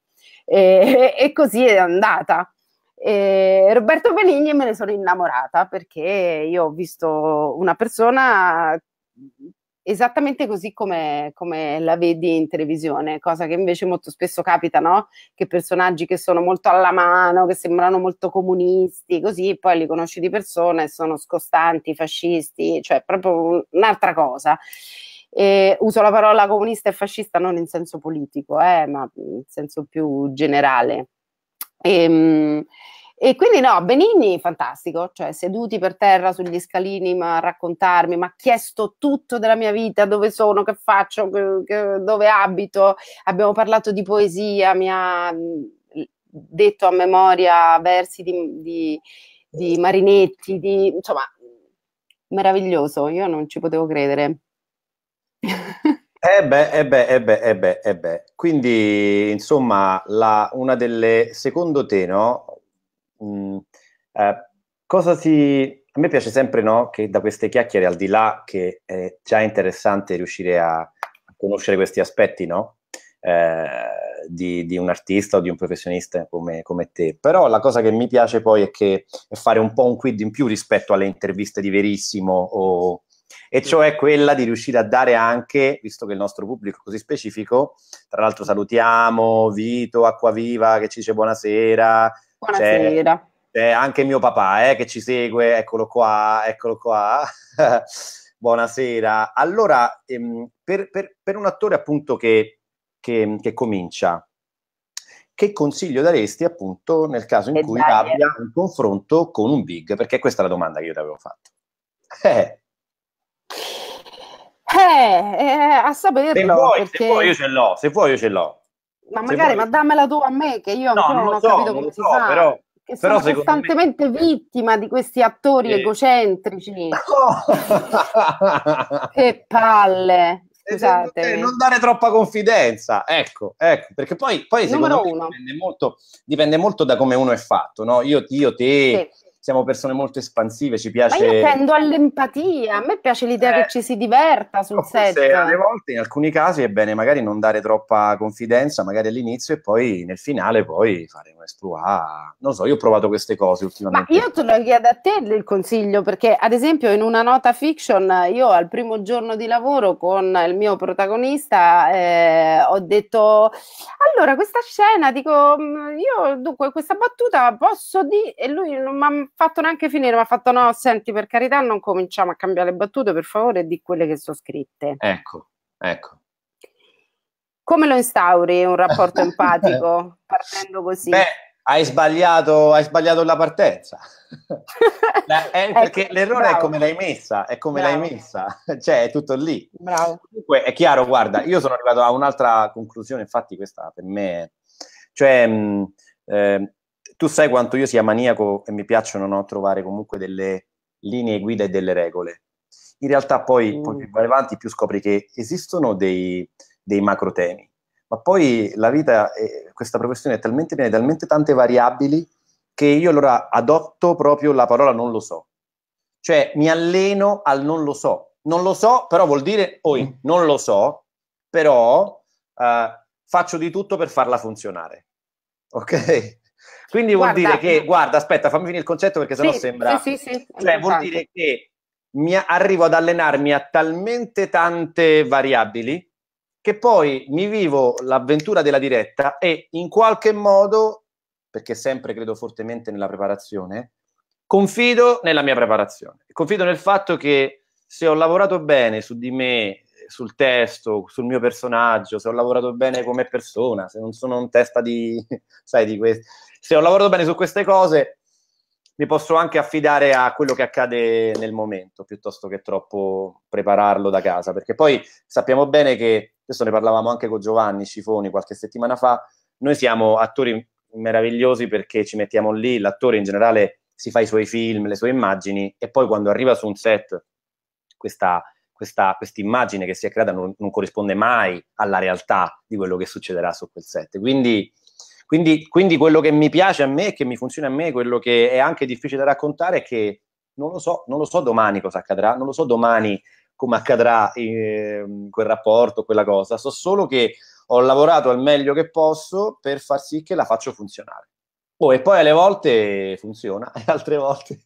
E, e così è andata. E Roberto Benigni me ne sono innamorata perché io ho visto una persona esattamente così come, come, la vedi in televisione, cosa che invece molto spesso capita, no? Che personaggi che sono molto alla mano, che sembrano molto comunisti, così poi li conosci di persona e sono scostanti, fascisti, cioè proprio un'altra cosa. E uso la parola comunista e fascista non in senso politico, eh, ma in senso più generale. Ehm. E quindi no, Benigni fantastico, cioè seduti per terra sugli scalini ma a raccontarmi, mi ha chiesto tutto della mia vita, dove sono, che faccio, che, che, dove abito, abbiamo parlato di poesia, mi ha mm, detto a memoria versi di, di, di Marinetti, di, insomma, meraviglioso, io non ci potevo credere. Eh beh, eh beh, eh beh, eh beh, eh beh. Quindi, insomma, la, una delle, secondo te, no? mh, mm, eh, cosa si... A me piace sempre no, che da queste chiacchiere, al di là che è già interessante riuscire a, a conoscere questi aspetti, no? Eh, di, di, un artista o di un professionista come, come, te. Però la cosa che mi piace poi è, che, è fare un po' un quid in più rispetto alle interviste di Verissimo, o, e cioè quella di riuscire a dare anche, visto che il nostro pubblico è così specifico, tra l'altro salutiamo Vito, Acquaviva che ci dice buonasera, Buonasera. C'è, c'è anche mio papà eh, che ci segue, eccolo qua, eccolo qua. Buonasera. Allora, ehm, per, per, per, un attore appunto che, che, che, comincia, che consiglio daresti appunto nel caso in e eh, cui dai, abbia eh. un confronto con un big? Perché questa è la domanda che io ti avevo fatto. Eh. Eh, eh, a saperlo. Se vuoi, perché... se vuoi io ce l'ho, se vuoi io ce l'ho. Ma magari, ma dammela tu a me, che io ancora non, non ho so, capito come si fa. Però, che però sono costantemente me... vittima di questi attori eh. egocentrici. No. che palle! Eh, scusate. Non dare troppa confidenza, ecco, ecco perché poi, poi secondo me dipende molto, dipende molto, da come uno è fatto, no? Io, io te, sì siamo persone molto espansive, ci piace... Ma io tendo all'empatia, a me piace l'idea eh, che ci si diverta sul forse set. Alle volte, in alcuni casi, è bene magari non dare troppa confidenza, magari all'inizio e poi nel finale poi fare un esploit. Non so, io ho provato queste cose ultimamente. Ma io te lo chiedo a te il consiglio, perché ad esempio in una nota fiction io al primo giorno di lavoro con il mio protagonista eh, ho detto allora questa scena dico mm, io dunque questa battuta posso dire e lui non mi ha fatto neanche finire, mi ha fatto no, senti per carità non cominciamo a cambiare battute per favore di quelle che sono scritte. Ecco, ecco. Come lo instauri un rapporto empatico partendo così? Beh, hai sbagliato, hai sbagliato la partenza. la, è, eh, ecco, perché l'errore bravo. è come l'hai messa, è come bravo. l'hai messa, cioè è tutto lì. Bravo. Dunque è chiaro, guarda, io sono arrivato a un'altra conclusione, infatti questa per me, è... cioè... Mh, eh, tu sai quanto io sia maniaco e mi piacciono no, trovare comunque delle linee guida e delle regole. In realtà poi, mm. poi più vai avanti, più scopri che esistono dei, dei macro temi. Ma poi la vita, eh, questa professione è talmente piena di talmente tante variabili che io allora adotto proprio la parola non lo so. Cioè mi alleno al non lo so. Non lo so, però vuol dire, poi mm. non lo so, però eh, faccio di tutto per farla funzionare. Ok? Quindi vuol dire che, mm. guarda, aspetta, fammi finire il concetto perché sennò sì, sembra... Sì, sì, sì. Cioè, vuol dire che mi arrivo ad allenarmi a talmente tante variabili che poi mi vivo l'avventura della diretta e in qualche modo, perché sempre credo fortemente nella preparazione, confido nella mia preparazione. Confido nel fatto che se ho lavorato bene su di me, sul testo, sul mio personaggio, se ho lavorato bene come persona, se non sono un testa di, sai, di questo. Se ho lavorato bene su queste cose, mi posso anche affidare a quello che accade nel momento, piuttosto che troppo prepararlo da casa, perché poi sappiamo bene che, questo ne parlavamo anche con Giovanni Scifoni qualche settimana fa, noi siamo attori meravigliosi perché ci mettiamo lì, l'attore in generale si fa i suoi film, le sue immagini e poi quando arriva su un set questa questa immagine che si è creata non, non, corrisponde mai alla realtà di quello che succederà su quel set. Quindi, quindi, quindi quello che mi piace a me, che mi funziona a me, quello che è anche difficile da raccontare è che non lo so, non lo so domani cosa accadrà, non lo so domani come accadrà eh, quel rapporto, quella cosa, so solo che ho lavorato al meglio che posso per far sì che la faccio funzionare. Oh, e poi alle volte funziona, altre volte,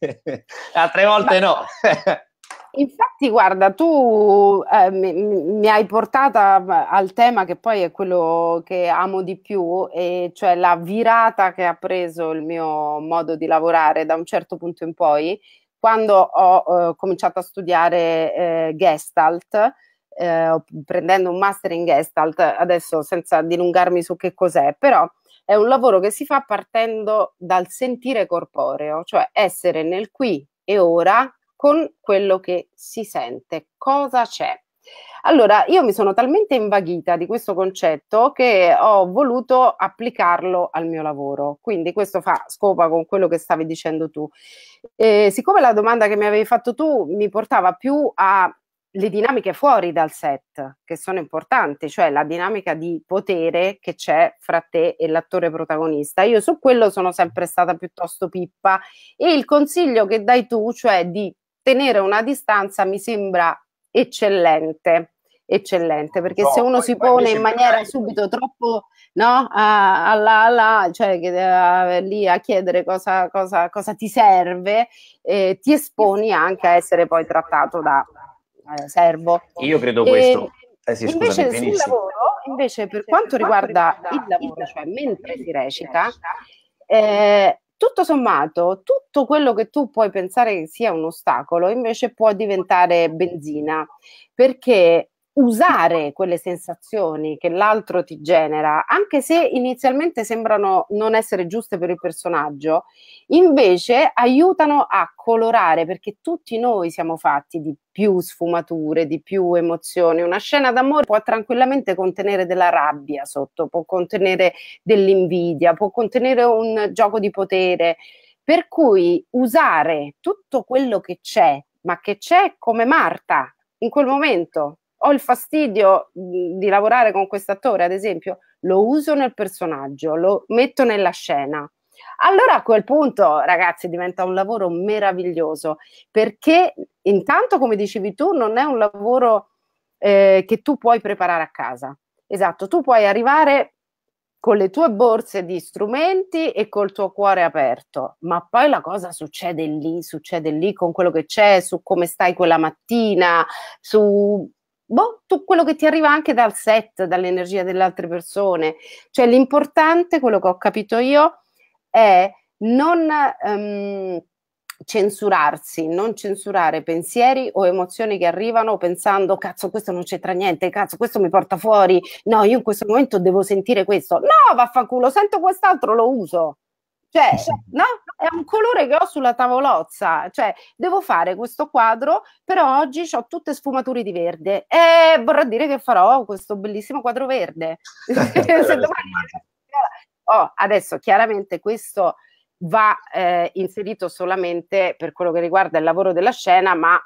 altre volte no. infatti, guarda, tu eh, mi, mi, hai portata al tema che poi è quello che amo di più, e cioè la virata che ha preso il mio modo di lavorare da un certo punto in poi, quando ho eh, cominciato a studiare eh, Gestalt. Eh, prendendo un master in Gestalt, adesso senza dilungarmi su che cos'è, però è un lavoro che si fa partendo dal sentire corporeo, cioè essere nel qui e ora con quello che si sente. Cosa c'è? Allora, io mi sono talmente invaghita di questo concetto che ho voluto applicarlo al mio lavoro. Quindi questo fa scopa con quello che stavi dicendo tu. Eh, siccome la domanda che mi avevi fatto tu mi portava più alle dinamiche fuori dal set, che sono importanti, cioè la dinamica di potere che c'è fra te e l'attore protagonista, io su quello sono sempre stata piuttosto pippa e il consiglio che dai tu, cioè di tenere una distanza mi sembra eccellente eccellente perché no, se uno poi, si pone in maniera mai... subito troppo no alla, alla cioè a, eh, lì a chiedere cosa, cosa, cosa ti serve eh, ti esponi anche a essere poi trattato da eh, servo io credo e, questo eh sì, invece benissimo. sul lavoro invece per quanto riguarda il lavoro cioè mentre si recita eh, tutto sommato, tutto quello che tu puoi pensare che sia un ostacolo invece può diventare benzina, perché usare quelle sensazioni che l'altro ti genera, anche se inizialmente sembrano non essere giuste per il personaggio, invece aiutano a colorare perché tutti noi siamo fatti di più sfumature, di più emozioni. Una scena d'amore può tranquillamente contenere della rabbia sotto, può contenere dell'invidia, può contenere un gioco di potere. Per cui usare tutto quello che c'è, ma che c'è come Marta in quel momento, ho il fastidio mhmm, di, lavorare con questo attore, ad esempio, lo uso nel personaggio, lo metto nella scena. Allora a quel punto, ragazzi, diventa un lavoro meraviglioso, perché intanto, come dicevi tu, non è un lavoro eh, che tu puoi preparare a casa. Esatto, tu puoi arrivare con le tue borse di strumenti e col tuo cuore aperto, ma poi la cosa succede lì, succede lì con quello che c'è, su come stai quella mattina, su boh, tu, quello che ti arriva anche dal set, dall'energia delle altre persone. Cioè l'importante, quello che ho capito io, è non um, censurarsi, non censurare pensieri o emozioni che arrivano pensando cazzo questo non c'entra niente, cazzo questo mi porta fuori, no io in questo momento devo sentire questo, no vaffanculo, sento quest'altro, lo uso. Cioè, cioè no? È un colore che ho sulla tavolozza. Cioè, devo fare questo quadro, però oggi ho tutte sfumature di verde. E vorrà dire che farò questo bellissimo quadro verde. domani... oh, adesso, chiaramente, questo va eh, inserito solamente per quello che riguarda il lavoro della scena, ma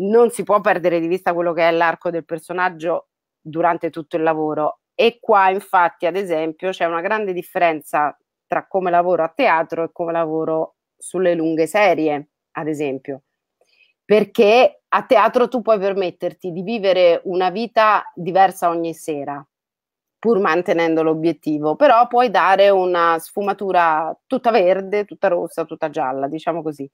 non si può perdere di vista quello che è l'arco del personaggio durante tutto il lavoro. E qua infatti, ad esempio, c'è una grande differenza tra come lavoro a teatro e come lavoro sulle lunghe serie, ad esempio. Perché a teatro tu puoi permetterti di vivere una vita diversa ogni sera, pur mantenendo l'obiettivo, però puoi dare una sfumatura tutta verde, tutta rossa, tutta gialla, diciamo così.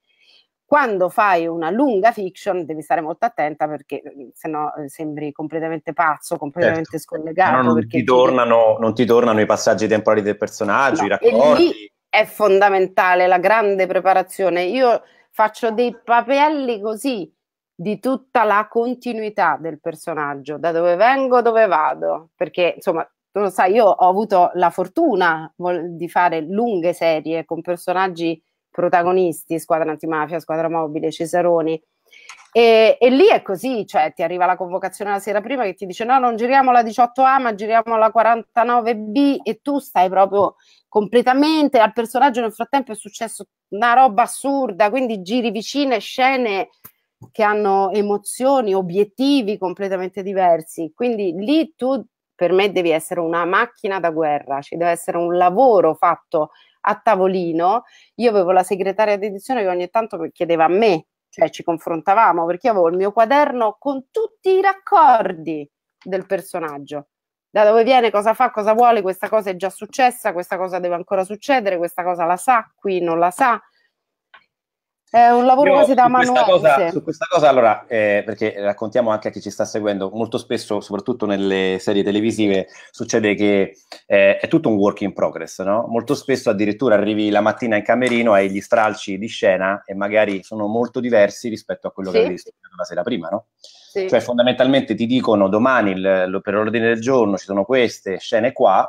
Quando fai una lunga fiction devi stare molto attenta perché eh, sennò eh, sembri completamente pazzo, completamente certo. scollegato. non, ti tornano, ti... non, ti tornano, i passaggi temporali del personaggio, no, i racconti. È fondamentale la grande preparazione. Io faccio dei papelli così di tutta la continuità del personaggio, da dove vengo, dove vado, perché insomma, tu lo sai, io ho avuto la fortuna di fare lunghe serie con personaggi protagonisti, squadra antimafia, squadra mobile, Cesaroni. E, e, lì è così, cioè ti arriva la convocazione la sera prima che ti dice no, non giriamo la 18A, ma giriamo la 49B e tu stai proprio completamente al personaggio. Nel frattempo è successo una roba assurda, quindi giri vicine, scene che hanno emozioni, obiettivi completamente diversi. Quindi lì tu per me devi essere una macchina da guerra, ci deve essere un lavoro fatto a tavolino, io avevo la segretaria di edizione che ogni tanto chiedeva a me, cioè ci confrontavamo, perché avevo il mio quaderno con tutti i raccordi del personaggio. Da dove viene, cosa fa, cosa vuole, questa cosa è già successa, questa cosa deve ancora succedere, questa cosa la sa, qui non la sa è un lavoro Io quasi da manuale. Su questa cosa, allora, eh, perché raccontiamo anche a chi ci sta seguendo, molto spesso, soprattutto nelle serie televisive, succede che eh, è tutto un work in progress, no? Molto spesso addirittura arrivi la mattina in camerino, hai gli stralci di scena e magari sono molto diversi rispetto a quello sì. che avevi studiato la sera prima, no? Sì. Cioè fondamentalmente ti dicono domani il, per l'ordine del giorno ci sono queste scene qua,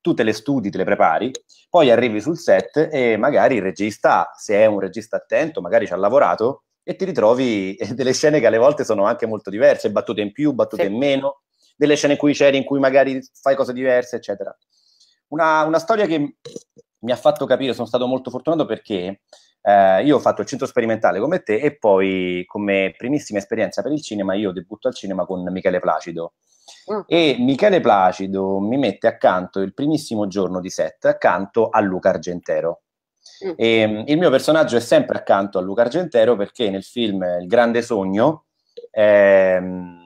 tu te le studi, te le prepari, poi arrivi sul set e magari il regista, se è un regista attento, magari ci ha lavorato e ti ritrovi eh, delle scene che alle volte sono anche molto diverse, battute in più, battute sì. in meno, delle scene in cui c'eri, in cui magari fai cose diverse, eccetera. Una, una storia che mi ha fatto capire, sono stato molto fortunato perché eh, io ho fatto il centro sperimentale come te e poi come primissima esperienza per il cinema io debutto al cinema con Michele Placido Mm. E Michele Placido mi mette accanto il primissimo giorno di set, accanto a Luca Argentero. Mm. E, ehm, il mio personaggio è sempre accanto a Luca Argentero perché nel film Il grande sogno... Ehm,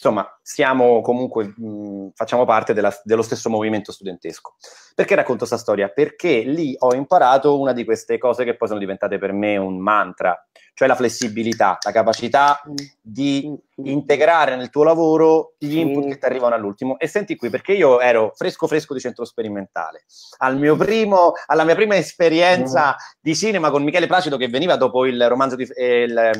insomma, siamo comunque, mh, mm, facciamo parte della, dello stesso movimento studentesco. Perché racconto questa storia? Perché lì ho imparato una di queste cose che poi sono diventate per me un mantra, cioè la flessibilità, la capacità mm. di mm. integrare nel tuo lavoro gli input che ti arrivano all'ultimo. E senti qui, perché io ero fresco fresco di centro sperimentale, Al primo, alla mia prima esperienza di cinema con Michele Placido che veniva dopo il romanzo, di, eh, il,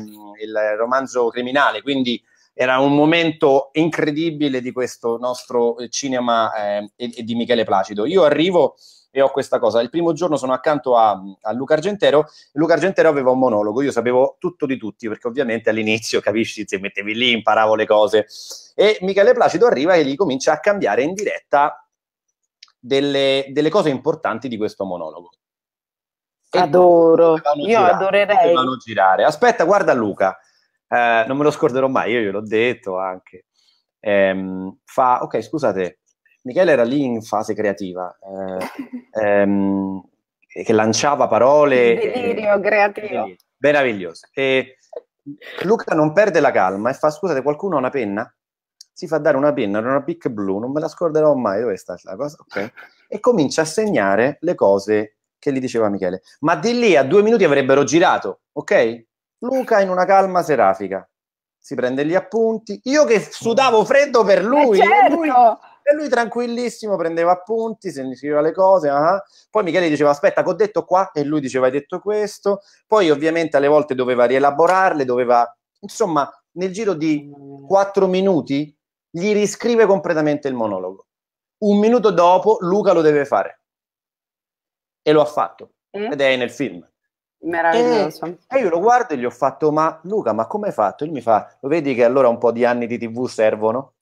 il romanzo criminale, quindi era un momento incredibile di questo nostro eh, cinema eh, e, e, di Michele Placido. Io arrivo e ho questa cosa. Il primo giorno sono accanto a, a Luca Argentero. Luca Argentero aveva un monologo, io sapevo tutto di tutti, perché ovviamente all'inizio, capisci, se mettevi lì, imparavo le cose. E Michele Placido arriva e lì comincia a cambiare in diretta delle, delle cose importanti di questo monologo. Adoro, io girare, adorerei. Aspetta, guarda Luca, eh, non me lo scorderò mai, io gliel'ho detto anche. Ehm, fa, ok, scusate, Michele era lì in fase creativa, eh, ehm, che lanciava parole. Delirio e, creativo. E, meraviglioso. E Luca non perde la calma e fa, scusate, qualcuno ha una penna? Si fa dare una penna, una Bic Blu, non me la scorderò mai, dove sta la cosa? Ok. E comincia a segnare le cose che gli diceva Michele. Ma di lì a due minuti avrebbero girato, ok? Luca in una calma serafica si prende gli appunti. Io che sudavo freddo per lui, eh certo. e, lui e, lui tranquillissimo prendeva appunti, se ne scriveva le cose. Uh-huh. Poi Michele diceva: Aspetta, che ho detto qua, e lui diceva: Hai detto questo. Poi, ovviamente, alle volte doveva rielaborarle, doveva insomma, nel giro di quattro minuti gli riscrive completamente il monologo. Un minuto dopo, Luca lo deve fare e lo ha fatto, eh? ed è nel film. Meraviglioso. E, e, io lo guardo e gli ho fatto, ma Luca, ma come hai fatto? E lui mi fa, lo vedi che allora un po' di anni di tv servono?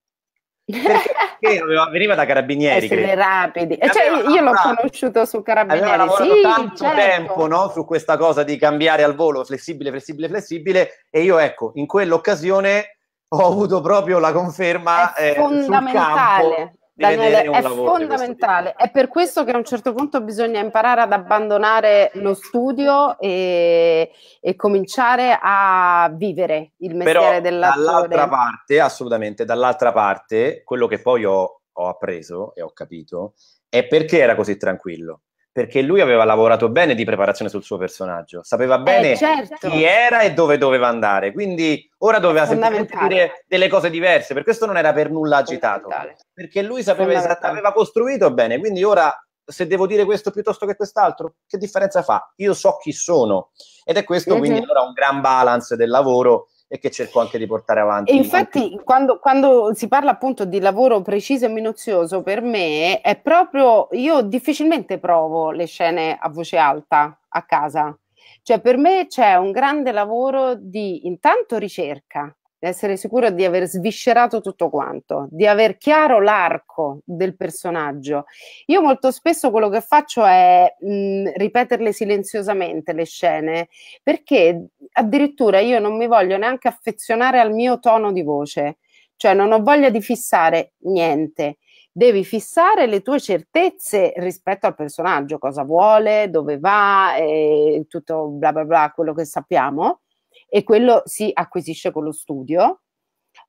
Perché veniva da Carabinieri. Essere eh rapidi. Cioè, io l'ho conosciuto su Carabinieri. Aveva lavorato sì, tanto certo. tempo no, su questa cosa di cambiare al volo, flessibile, flessibile, flessibile. E io, ecco, in quell'occasione ho avuto proprio la conferma eh, sul campo Daniele, è fondamentale. È per questo che a un certo punto bisogna imparare ad abbandonare lo studio e, e cominciare a vivere il mestiere Però, dell'attore. Dall'altra parte, assolutamente, dall'altra parte, quello che poi ho, ho appreso e ho capito è perché era così tranquillo perché lui aveva lavorato bene di preparazione sul suo personaggio, sapeva eh, bene eh, certo. chi era e dove doveva andare, quindi ora doveva semplicemente dire delle cose diverse, per questo non era per nulla agitato, perché lui sapeva esattamente, aveva costruito bene, quindi ora se devo dire questo piuttosto che quest'altro, che differenza fa? Io so chi sono ed è questo mhm. quindi allora un gran balance del lavoro e che cerco anche di portare avanti. E infatti, anche... quando, quando, si parla appunto di lavoro preciso e minuzioso, per me è proprio io difficilmente provo le scene a voce alta a casa. Cioè, per me c'è un grande lavoro di intanto ricerca, essere sicuro di aver sviscerato tutto quanto, di aver chiaro l'arco del personaggio. Io molto spesso quello che faccio è mh, mm, ripeterle silenziosamente le scene, perché addirittura io non mi voglio neanche affezionare al mio tono di voce, cioè non ho voglia di fissare niente. Devi fissare le tue certezze rispetto al personaggio, cosa vuole, dove va, eh, tutto bla bla bla, quello che sappiamo e quello si acquisisce con lo studio.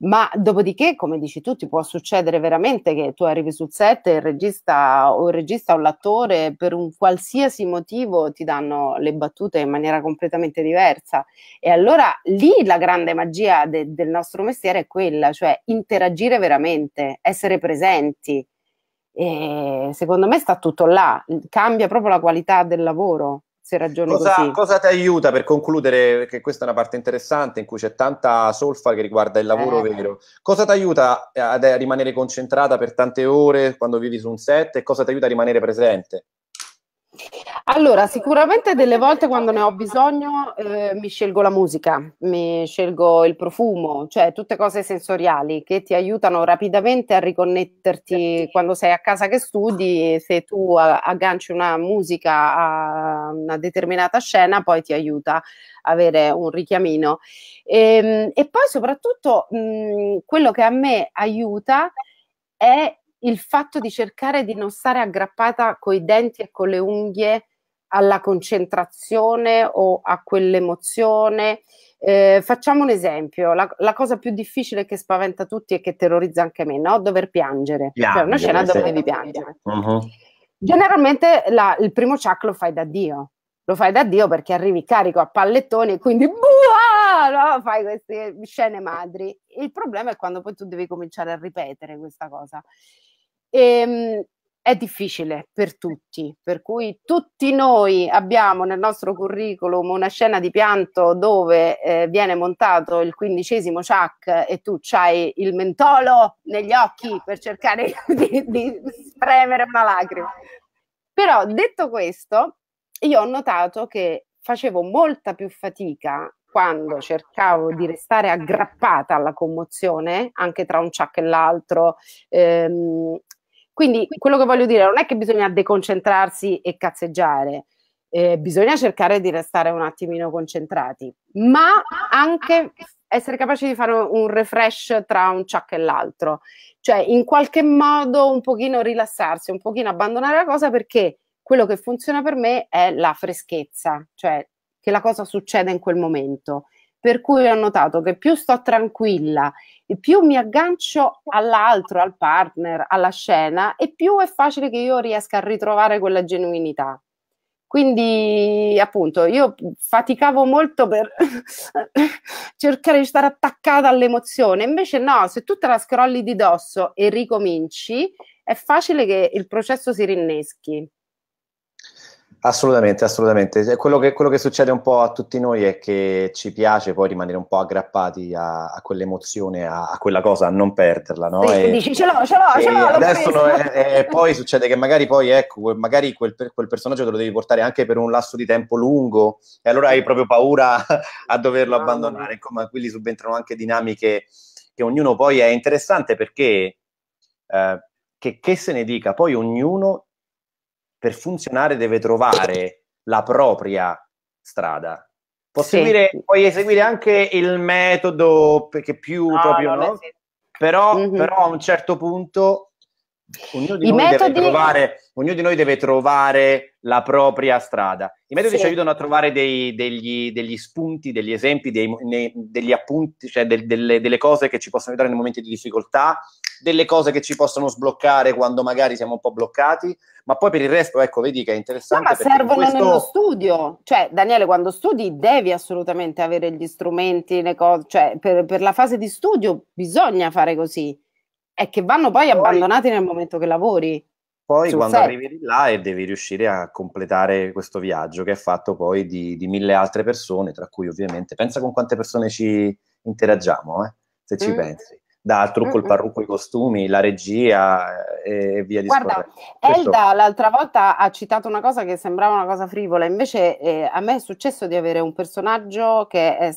Ma dopodiché, come dici tu, ti può succedere veramente che tu arrivi sul set e il regista o il regista o l'attore per un qualsiasi motivo ti danno le battute in maniera completamente diversa. E allora lì la grande magia de- del nostro mestiere è quella, cioè interagire veramente, essere presenti. E secondo me sta tutto là, cambia proprio la qualità del lavoro se ragiona cosa, così. Cosa ti aiuta per concludere, perché questa è una parte interessante in cui c'è tanta solfa che riguarda il lavoro eh. vero, cosa ti aiuta a, a rimanere concentrata per tante ore quando vivi su un set e cosa ti aiuta a rimanere presente? Allora, sicuramente delle volte quando ne ho bisogno eh, mi scelgo la musica, mi scelgo il profumo, cioè tutte cose sensoriali che ti aiutano rapidamente a riconnetterti certo. quando sei a casa che studi, se tu agganci una musica a una determinata scena poi ti aiuta avere un richiamino. E, ehm, e poi soprattutto mh, mhmm, quello che a me aiuta è il fatto di cercare di non stare aggrappata coi denti e con le unghie alla concentrazione o a quell'emozione. Eh, facciamo un esempio, la, la, cosa più difficile che spaventa tutti e che terrorizza anche me, no? Dover piangere, piangere cioè una scena dove devi piangere. Uh-huh. Generalmente la, il primo ciak lo fai da Dio, lo fai da Dio perché arrivi carico a pallettoni e quindi buah, no? fai queste scene madri. Il problema è quando poi tu devi cominciare a ripetere questa cosa. E, ehm, è difficile per tutti, per cui tutti noi abbiamo nel nostro curriculum una scena di pianto dove eh, viene montato il quindicesimo ciac e tu hai il mentolo negli occhi per cercare di, di spremere una lacrima. Però detto questo, io ho notato che facevo molta più fatica quando cercavo di restare aggrappata alla commozione, anche tra un ciak e l'altro, ehm, quindi quello che voglio dire non è che bisogna deconcentrarsi e cazzeggiare, eh, bisogna cercare di restare un attimino concentrati, ma anche essere capaci di fare un refresh tra un ciak e l'altro, cioè in qualche modo un pochino rilassarsi, un pochino abbandonare la cosa perché quello che funziona per me è la freschezza, cioè che la cosa succeda in quel momento per cui ho notato che più sto tranquilla e più mi aggancio all'altro, al partner, alla scena e più è facile che io riesca a ritrovare quella genuinità. Quindi, appunto, io faticavo molto per cercare di stare attaccata all'emozione. Invece, no, se tu te la scrolli di dosso e ricominci, è facile che il processo si rinneschi. Assolutamente, assolutamente. Quello che, quello che, succede un po' a tutti noi è che ci piace poi rimanere un po' aggrappati a, a quell'emozione, a, a, quella cosa, a non perderla, no? Sì, e, dici ce l'ho, ce l'ho, ce l'ho. Adesso no, e, e, poi succede che magari poi, ecco, magari quel, quel, personaggio te lo devi portare anche per un lasso di tempo lungo e allora hai proprio paura a doverlo ah, abbandonare. Insomma, ma qui subentrano anche dinamiche che ognuno poi è interessante perché... Eh, che, che se ne dica, poi ognuno per funzionare deve trovare la propria strada. Può sì. seguire, puoi eseguire anche il metodo che più no, proprio no, Però, mm-hmm. però, a un certo punto ognuno di, metodi... trovare, ognuno di, noi deve trovare la propria strada. I metodi sì. ci aiutano a trovare dei, degli, degli, spunti, degli esempi, dei, degli appunti, cioè del, delle, delle, cose che ci possono aiutare nei momenti di difficoltà delle cose che ci possono sbloccare quando magari siamo un po' bloccati, ma poi per il resto, ecco, vedi che è interessante. ma servono questo... nello studio, cioè Daniele, quando studi devi assolutamente avere gli strumenti, le cose, cioè per, per la fase di studio bisogna fare così, e che vanno poi, poi abbandonati nel momento che lavori. Poi quando set. arrivi là e devi riuscire a completare questo viaggio che è fatto poi di, di mille altre persone, tra cui ovviamente, pensa con quante persone ci interagiamo, eh, se mm. ci pensi dal trucco mm-hmm. il parrucco i costumi, la regia eh, e via Guarda, discorrendo. Elda Questo... l'altra volta ha citato una cosa che sembrava una cosa frivola, invece eh, a me è successo di avere un personaggio che è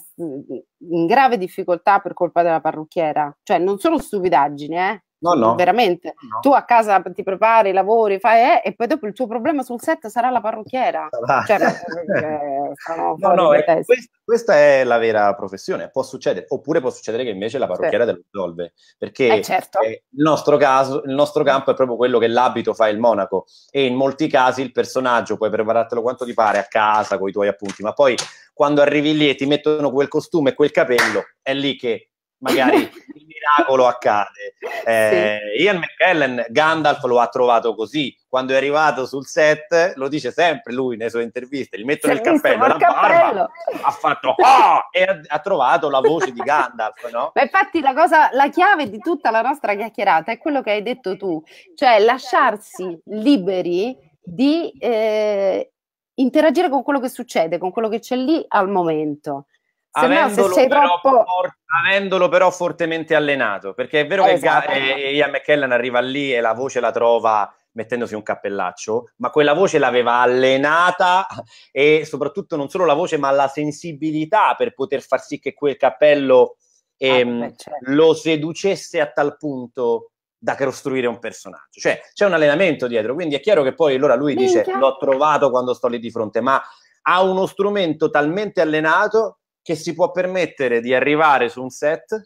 in grave difficoltà per colpa della parrucchiera, cioè non sono stupidaggini, eh? No, no. Veramente. No. Tu a casa ti prepari, lavori, fai eh, e poi dopo il tuo problema sul set sarà la parrucchiera. Ah, cioè, eh, no, no, è, questa, questa, è la vera professione, può succedere. Oppure può succedere che invece la parrucchiera sì. te lo risolve. Perché eh, certo. eh, il, nostro caso, il nostro campo è proprio quello che l'abito fa il monaco. E in molti casi il personaggio puoi preparartelo quanto ti pare a casa con i tuoi appunti, ma poi quando arrivi lì e ti mettono quel costume e quel capello, è lì che magari il miracolo accade. Eh, sì. Ian McKellen, Gandalf lo ha trovato così, quando è arrivato sul set, lo dice sempre lui nelle sue interviste, gli mettono il cappello, la cappello. Barba, ha fatto oh! e ha, ha, trovato la voce di Gandalf, no? Ma infatti la cosa, la chiave di tutta la nostra chiacchierata è quello che hai detto tu, cioè lasciarsi liberi di eh, interagire con quello che succede, con quello che c'è lì al momento avendolo, se però troppo... for- avendolo, però fortemente allenato, perché è vero esatto. eh, che eh, esatto. Ian McKellen arriva lì e la voce la trova mettendosi un cappellaccio, ma quella voce l'aveva allenata e soprattutto non solo la voce, ma la sensibilità per poter far sì che quel cappello ah, ehm, ah, certo. lo seducesse a tal punto da costruire un personaggio. Cioè c'è un allenamento dietro, quindi è chiaro che poi allora lui Minchia. dice l'ho trovato quando sto lì di fronte, ma ha uno strumento talmente allenato che si può permettere di arrivare su un set,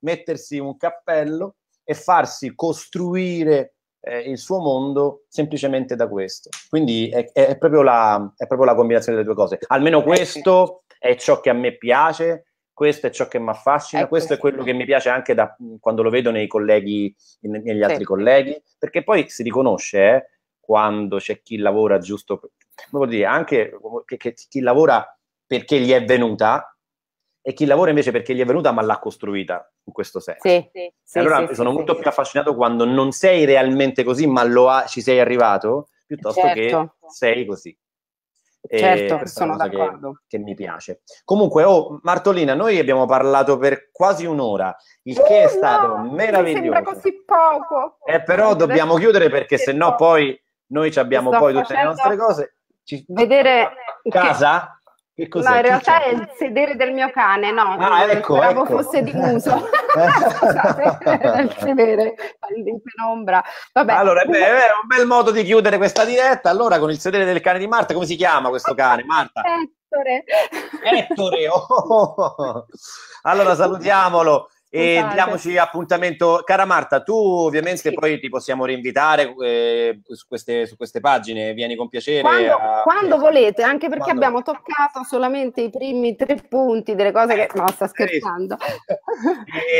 mettersi un cappello e farsi costruire eh, il suo mondo semplicemente da questo. Quindi è, è, proprio la, è, proprio la, combinazione delle due cose. Almeno eh questo è ciò che a me piace, questo è ciò che mi affascina, ecco, eh questo è quello che mi piace anche da, mm, quando lo vedo nei colleghi, negli altri sì. colleghi, perché poi si riconosce eh, quando c'è chi lavora giusto, per, vuol dire anche che, che chi lavora perché gli è venuta e chi lavora invece perché gli è venuta ma l'ha costruita in questo senso. Sì, sì, sì allora sì, sono molto più affascinato quando non sei realmente così ma ha, ci sei arrivato piuttosto certo. che sei così. E certo, sono d'accordo. Che, che, mi piace. Comunque, oh, Martolina, noi abbiamo parlato per quasi un'ora, il che è oh, stato meraviglioso. Mi sembra così poco. Eh, però dobbiamo chiudere perché sennò poi noi abbiamo poi tutte le nostre cose. Ci... Vedere casa? Che cos'è? No, in realtà è il sedere del mio cane, no? Ah, eh, ecco, speravo ecco. fosse di muso. il sedere in penombra. Vabbè. Allora, è, beh, è un bel modo di chiudere questa diretta. Allora, con il sedere del cane di Marta, come si chiama questo cane, Marta? Ettore. Ettore, oh. Allora, salutiamolo. E esatto. diamoci appuntamento. Cara Marta, tu ovviamente sì. poi ti possiamo rinvitare eh, su, queste, su, queste, pagine, vieni con piacere. Quando, a... quando volete, anche perché quando... abbiamo toccato solamente i primi tre punti delle cose che... No, sta scherzando.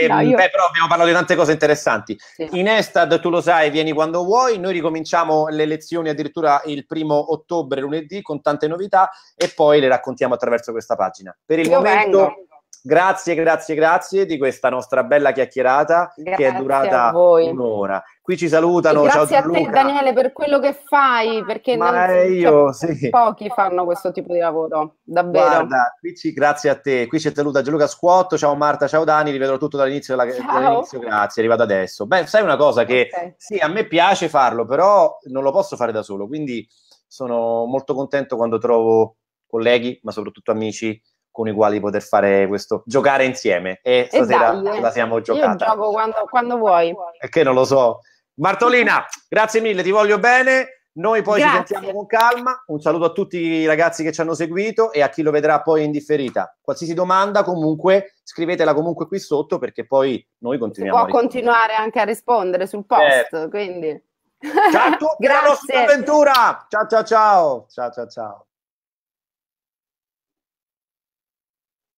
Eh, no, io... Beh, però abbiamo parlato di tante cose interessanti. Sì. In Estad, tu lo sai, vieni quando vuoi. Noi ricominciamo le lezioni addirittura il primo ottobre, lunedì, con tante novità e poi le raccontiamo attraverso questa pagina. Per il io momento... Vengo Grazie, grazie, grazie di questa nostra bella chiacchierata grazie che è durata un'ora. Qui ci salutano. E grazie ciao a te, Daniele, per quello che fai, perché Ma non, io, cioè, sì. pochi fanno questo tipo di lavoro, davvero. Guarda, ci, grazie a te. Qui c'è saluta Gianluca Squotto. Ciao Marta, ciao Dani, rivedrò tutto dall'inizio. Della, dall'inizio. Grazie, arrivato adesso. Beh, sai una cosa che okay. sì, a me piace farlo, però non lo posso fare da solo. Quindi sono molto contento quando trovo colleghi, ma soprattutto amici con i quali poter fare questo, giocare insieme. E stasera e eh. la siamo giocata. Io gioco quando, quando vuoi. Perché non lo so. Martolina, grazie mille, ti voglio bene. Noi poi Grazie. ci sentiamo con calma. Un saluto a tutti i ragazzi che ci hanno seguito e a chi lo vedrà poi in differita. Qualsiasi domanda, comunque, scrivetela comunque qui sotto perché poi noi continuiamo. Si può continuare anche a rispondere sul post, eh. quindi. Ciao a tutti, Grazie. Ventura. Ciao ciao ciao. Ciao ciao ciao.